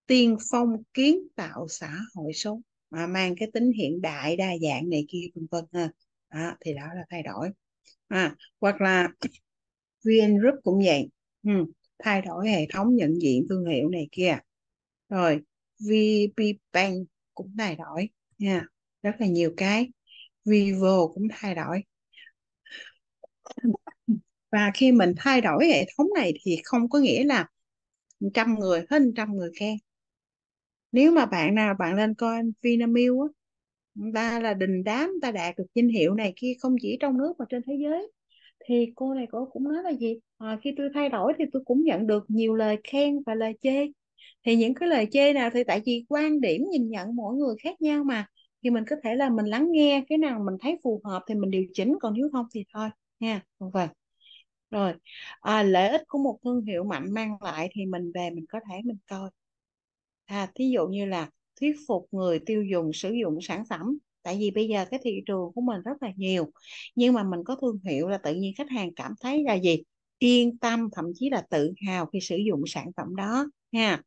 S1: tiên phong kiến tạo xã hội số mà mang cái tính hiện đại đa dạng này kia vân vân ha à, thì đó là thay đổi à, hoặc là VN Group cũng vậy ừ, thay đổi hệ thống nhận diện thương hiệu này kia rồi VP Bank cũng thay đổi nha yeah. rất là nhiều cái Vivo cũng thay đổi và khi mình thay đổi hệ thống này thì không có nghĩa là trăm người hết trăm người khen nếu mà bạn nào bạn lên coi Vinamilk á ta là đình đám ta đạt được danh hiệu này kia không chỉ trong nước mà trên thế giới thì cô này cô cũng nói là gì à, khi tôi thay đổi thì tôi cũng nhận được nhiều lời khen và lời chê thì những cái lời chê nào thì tại vì quan điểm nhìn nhận mỗi người khác nhau mà thì mình có thể là mình lắng nghe cái nào mình thấy phù hợp thì mình điều chỉnh còn nếu không thì thôi nha vâng vâng rồi à, lợi ích của một thương hiệu mạnh mang lại thì mình về mình có thể mình coi à thí dụ như là thuyết phục người tiêu dùng sử dụng sản phẩm tại vì bây giờ cái thị trường của mình rất là nhiều nhưng mà mình có thương hiệu là tự nhiên khách hàng cảm thấy là gì yên tâm thậm chí là tự hào khi sử dụng sản phẩm đó ha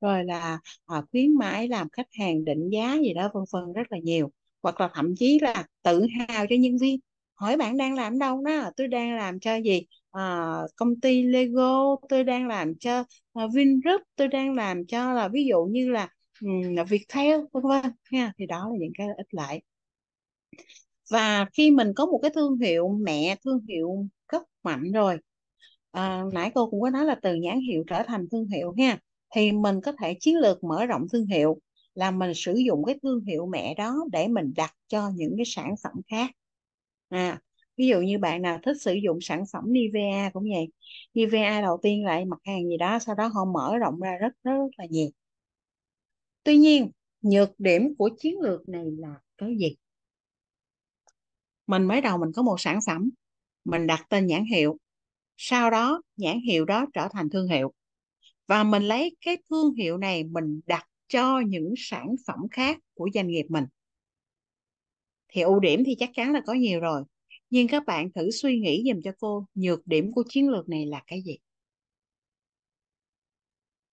S1: rồi là à, khuyến mãi làm khách hàng định giá gì đó vân vân rất là nhiều hoặc là thậm chí là tự hào cho nhân viên hỏi bạn đang làm đâu đó tôi đang làm cho gì à, công ty Lego tôi đang làm cho à, Vingroup tôi đang làm cho là ví dụ như là um, Viettel vân vân ha thì đó là những cái ích lợi và khi mình có một cái thương hiệu mẹ thương hiệu cấp mạnh rồi à, nãy cô cũng có nói là từ nhãn hiệu trở thành thương hiệu ha thì mình có thể chiến lược mở rộng thương hiệu là mình sử dụng cái thương hiệu mẹ đó để mình đặt cho những cái sản phẩm khác à ví dụ như bạn nào thích sử dụng sản phẩm Nivea cũng vậy Nivea đầu tiên lại mặt hàng gì đó sau đó họ mở rộng ra rất rất, rất là nhiều tuy nhiên nhược điểm của chiến lược này là cái gì mình mới đầu mình có một sản phẩm mình đặt tên nhãn hiệu sau đó nhãn hiệu đó trở thành thương hiệu và mình lấy cái thương hiệu này mình đặt cho những sản phẩm khác của doanh nghiệp mình thì ưu điểm thì chắc chắn là có nhiều rồi nhưng các bạn thử suy nghĩ dùm cho cô nhược điểm của chiến lược này là cái gì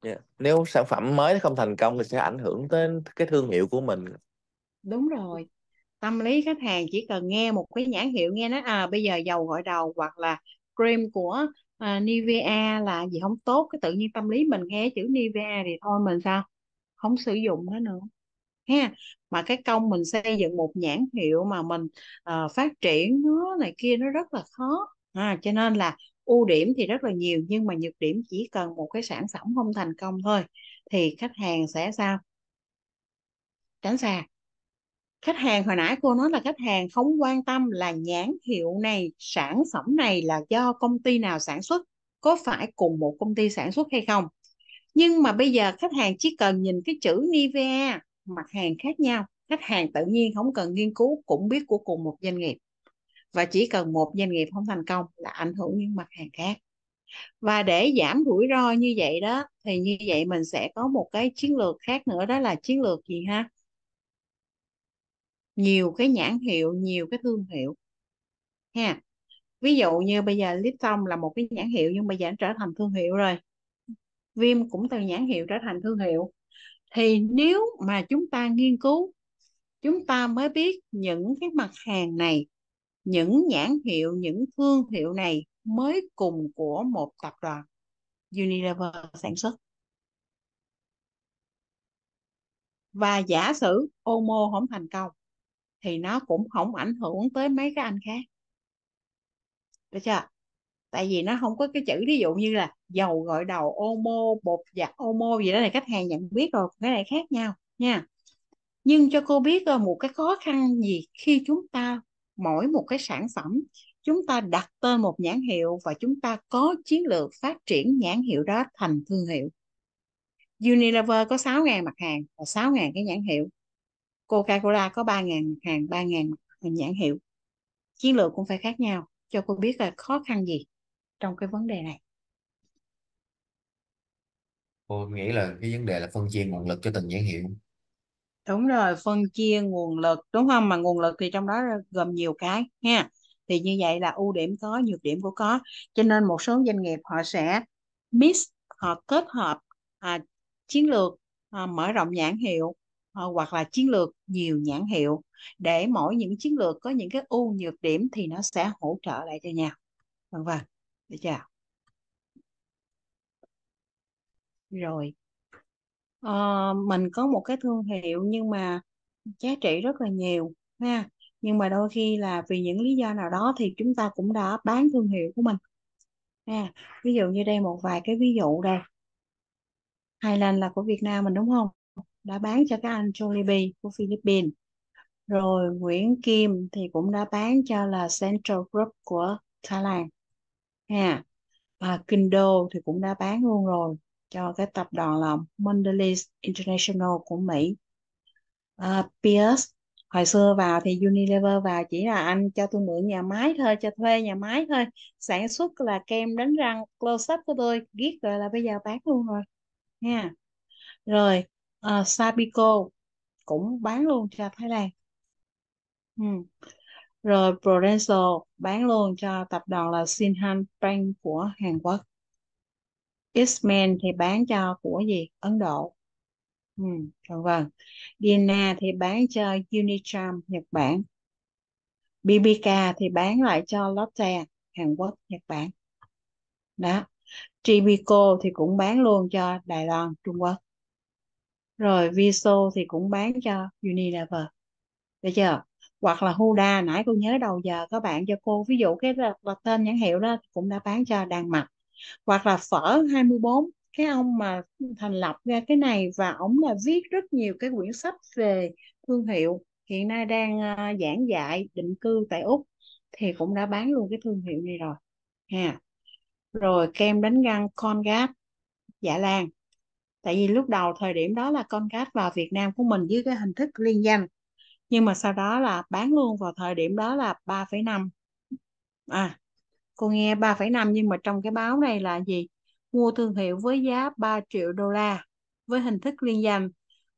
S3: yeah. Dạ, nếu sản phẩm mới không thành công thì sẽ ảnh hưởng đến cái thương hiệu của mình
S1: đúng rồi tâm lý khách hàng chỉ cần nghe một cái nhãn hiệu nghe nói à bây giờ dầu gội đầu hoặc là cream của à, Nivea là gì không tốt cái tự nhiên tâm lý mình nghe chữ Nivea thì thôi mình sao không sử dụng nó nữa ha mà cái công mình xây dựng một nhãn hiệu mà mình uh, phát triển nó này kia nó rất là khó à, cho nên là ưu điểm thì rất là nhiều nhưng mà nhược điểm chỉ cần một cái sản phẩm không thành công thôi thì khách hàng sẽ sao tránh xa khách hàng hồi nãy cô nói là khách hàng không quan tâm là nhãn hiệu này sản phẩm này là do công ty nào sản xuất có phải cùng một công ty sản xuất hay không nhưng mà bây giờ khách hàng chỉ cần nhìn cái chữ Nivea mặt hàng khác nhau khách hàng tự nhiên không cần nghiên cứu cũng biết của cùng một doanh nghiệp và chỉ cần một doanh nghiệp không thành công là ảnh hưởng những mặt hàng khác và để giảm rủi ro như vậy đó thì như vậy mình sẽ có một cái chiến lược khác nữa đó là chiến lược gì ha nhiều cái nhãn hiệu nhiều cái thương hiệu ha ví dụ như bây giờ Lipton là một cái nhãn hiệu nhưng bây giờ nó trở thành thương hiệu rồi Vim cũng từ nhãn hiệu trở thành thương hiệu thì nếu mà chúng ta nghiên cứu chúng ta mới biết những cái mặt hàng này những nhãn hiệu những thương hiệu này mới cùng của một tập đoàn Unilever sản xuất và giả sử Omo không thành công thì nó cũng không ảnh hưởng tới mấy cái anh khác được chưa tại vì nó không có cái chữ ví dụ như là dầu gội đầu omo bột giặt omo gì đó này khách hàng nhận biết rồi cái này khác nhau nha nhưng cho cô biết ờ, một cái khó khăn gì khi chúng ta mỗi một cái sản phẩm chúng ta đặt tên một nhãn hiệu và chúng ta có chiến lược phát triển nhãn hiệu đó thành thương hiệu Unilever có 6.000 mặt hàng và 6.000 cái nhãn hiệu Coca-Cola có 3.000 hàng 3.000 nhãn hiệu chiến lược cũng phải khác nhau cho cô biết là khó khăn gì trong cái vấn đề này
S3: cô nghĩ là cái vấn đề là phân chia nguồn lực cho từng nhãn hiệu
S1: đúng rồi phân chia nguồn lực đúng không mà nguồn lực thì trong đó gồm nhiều cái nha thì như vậy là ưu điểm có nhược điểm của có cho nên một số doanh nghiệp họ sẽ mix họ kết hợp à, chiến lược à, mở rộng nhãn hiệu Ờ, hoặc là chiến lược nhiều nhãn hiệu để mỗi những chiến lược có những cái ưu nhược điểm thì nó sẽ hỗ trợ lại cho nhau vâng vâng được chưa rồi à, mình có một cái thương hiệu nhưng mà giá trị rất là nhiều ha nhưng mà đôi khi là vì những lý do nào đó thì chúng ta cũng đã bán thương hiệu của mình ha ví dụ như đây một vài cái ví dụ đây Highland là của Việt Nam mình đúng không đã bán cho các anh Jollibee của Philippines rồi Nguyễn Kim thì cũng đã bán cho là Central Group của Thái Lan ha và Kindo thì cũng đã bán luôn rồi cho cái tập đoàn là Mondelez International của Mỹ à, Pierce hồi xưa vào thì Unilever vào chỉ là anh cho tôi mượn nhà máy thôi cho thuê nhà máy thôi sản xuất là kem đánh răng close up của tôi ghét rồi là bây giờ bán luôn rồi nha rồi Ờ, Sabico cũng bán luôn cho Thái Lan ừ. rồi Prudential bán luôn cho tập đoàn là Shinhan Bank của Hàn Quốc Eastman thì bán cho của gì Ấn Độ ừ. vâng. vân Dina thì bán cho Unicharm Nhật Bản BBK thì bán lại cho Lotte Hàn Quốc Nhật Bản đó Tribico thì cũng bán luôn cho Đài Loan Trung Quốc rồi Viso thì cũng bán cho Unilever được chưa hoặc là Huda nãy cô nhớ đầu giờ có bạn cho cô ví dụ cái là, là tên nhãn hiệu đó cũng đã bán cho Đan Mạch hoặc là phở 24 cái ông mà thành lập ra cái này và ông là viết rất nhiều cái quyển sách về thương hiệu hiện nay đang uh, giảng dạy định cư tại Úc thì cũng đã bán luôn cái thương hiệu này rồi ha rồi kem đánh răng Colgate Dạ Lan tại vì lúc đầu thời điểm đó là Concast vào Việt Nam của mình dưới cái hình thức liên danh nhưng mà sau đó là bán luôn vào thời điểm đó là 3,5 à cô nghe 3,5 nhưng mà trong cái báo này là gì mua thương hiệu với giá 3 triệu đô la với hình thức liên danh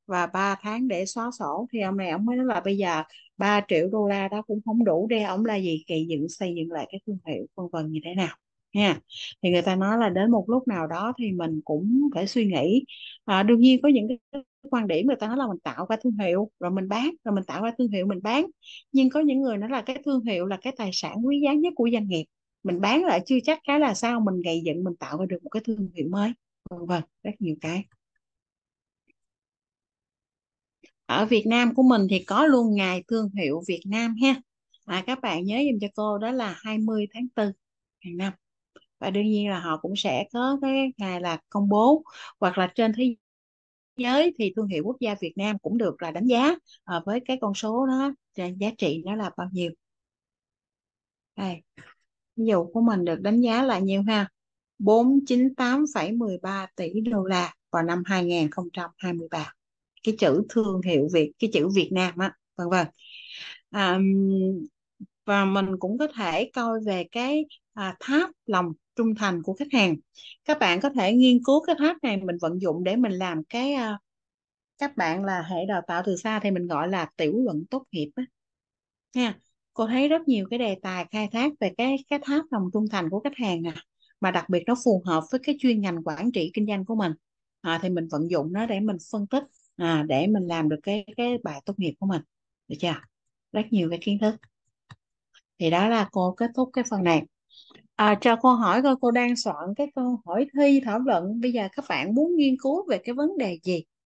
S1: và 3 tháng để xóa sổ thì ông này ông mới nói là bây giờ 3 triệu đô la đó cũng không đủ để ông là gì kỳ dựng xây dựng lại cái thương hiệu vân vân như thế nào nha thì người ta nói là đến một lúc nào đó thì mình cũng phải suy nghĩ à, đương nhiên có những cái quan điểm người ta nói là mình tạo ra thương hiệu rồi mình bán rồi mình tạo ra thương hiệu mình bán nhưng có những người nói là cái thương hiệu là cái tài sản quý giá nhất của doanh nghiệp mình bán lại chưa chắc cái là sao mình gây dựng mình tạo ra được một cái thương hiệu mới Vâng, vân rất nhiều cái ở Việt Nam của mình thì có luôn ngày thương hiệu Việt Nam ha à, các bạn nhớ giùm cho cô đó là 20 tháng 4 hàng năm và đương nhiên là họ cũng sẽ có cái ngày là công bố hoặc là trên thế giới thì thương hiệu quốc gia Việt Nam cũng được là đánh giá à, với cái con số đó giá trị nó là bao nhiêu đây ví dụ của mình được đánh giá là nhiêu ha 498,13 tỷ đô la vào năm 2023 cái chữ thương hiệu Việt cái chữ Việt Nam á vân vân à, và mình cũng có thể coi về cái à, tháp lòng trung thành của khách hàng các bạn có thể nghiên cứu cái tháp này mình vận dụng để mình làm cái à, các bạn là hệ đào tạo từ xa thì mình gọi là tiểu luận tốt nghiệp á nha cô thấy rất nhiều cái đề tài khai thác về cái cái tháp lòng trung thành của khách hàng à mà đặc biệt nó phù hợp với cái chuyên ngành quản trị kinh doanh của mình à, thì mình vận dụng nó để mình phân tích à, để mình làm được cái cái bài tốt nghiệp của mình được chưa rất nhiều cái kiến thức thì đó là cô kết thúc cái phần này à, cho cô hỏi coi cô đang soạn cái câu hỏi thi thảo luận bây giờ các bạn muốn nghiên cứu về cái vấn đề gì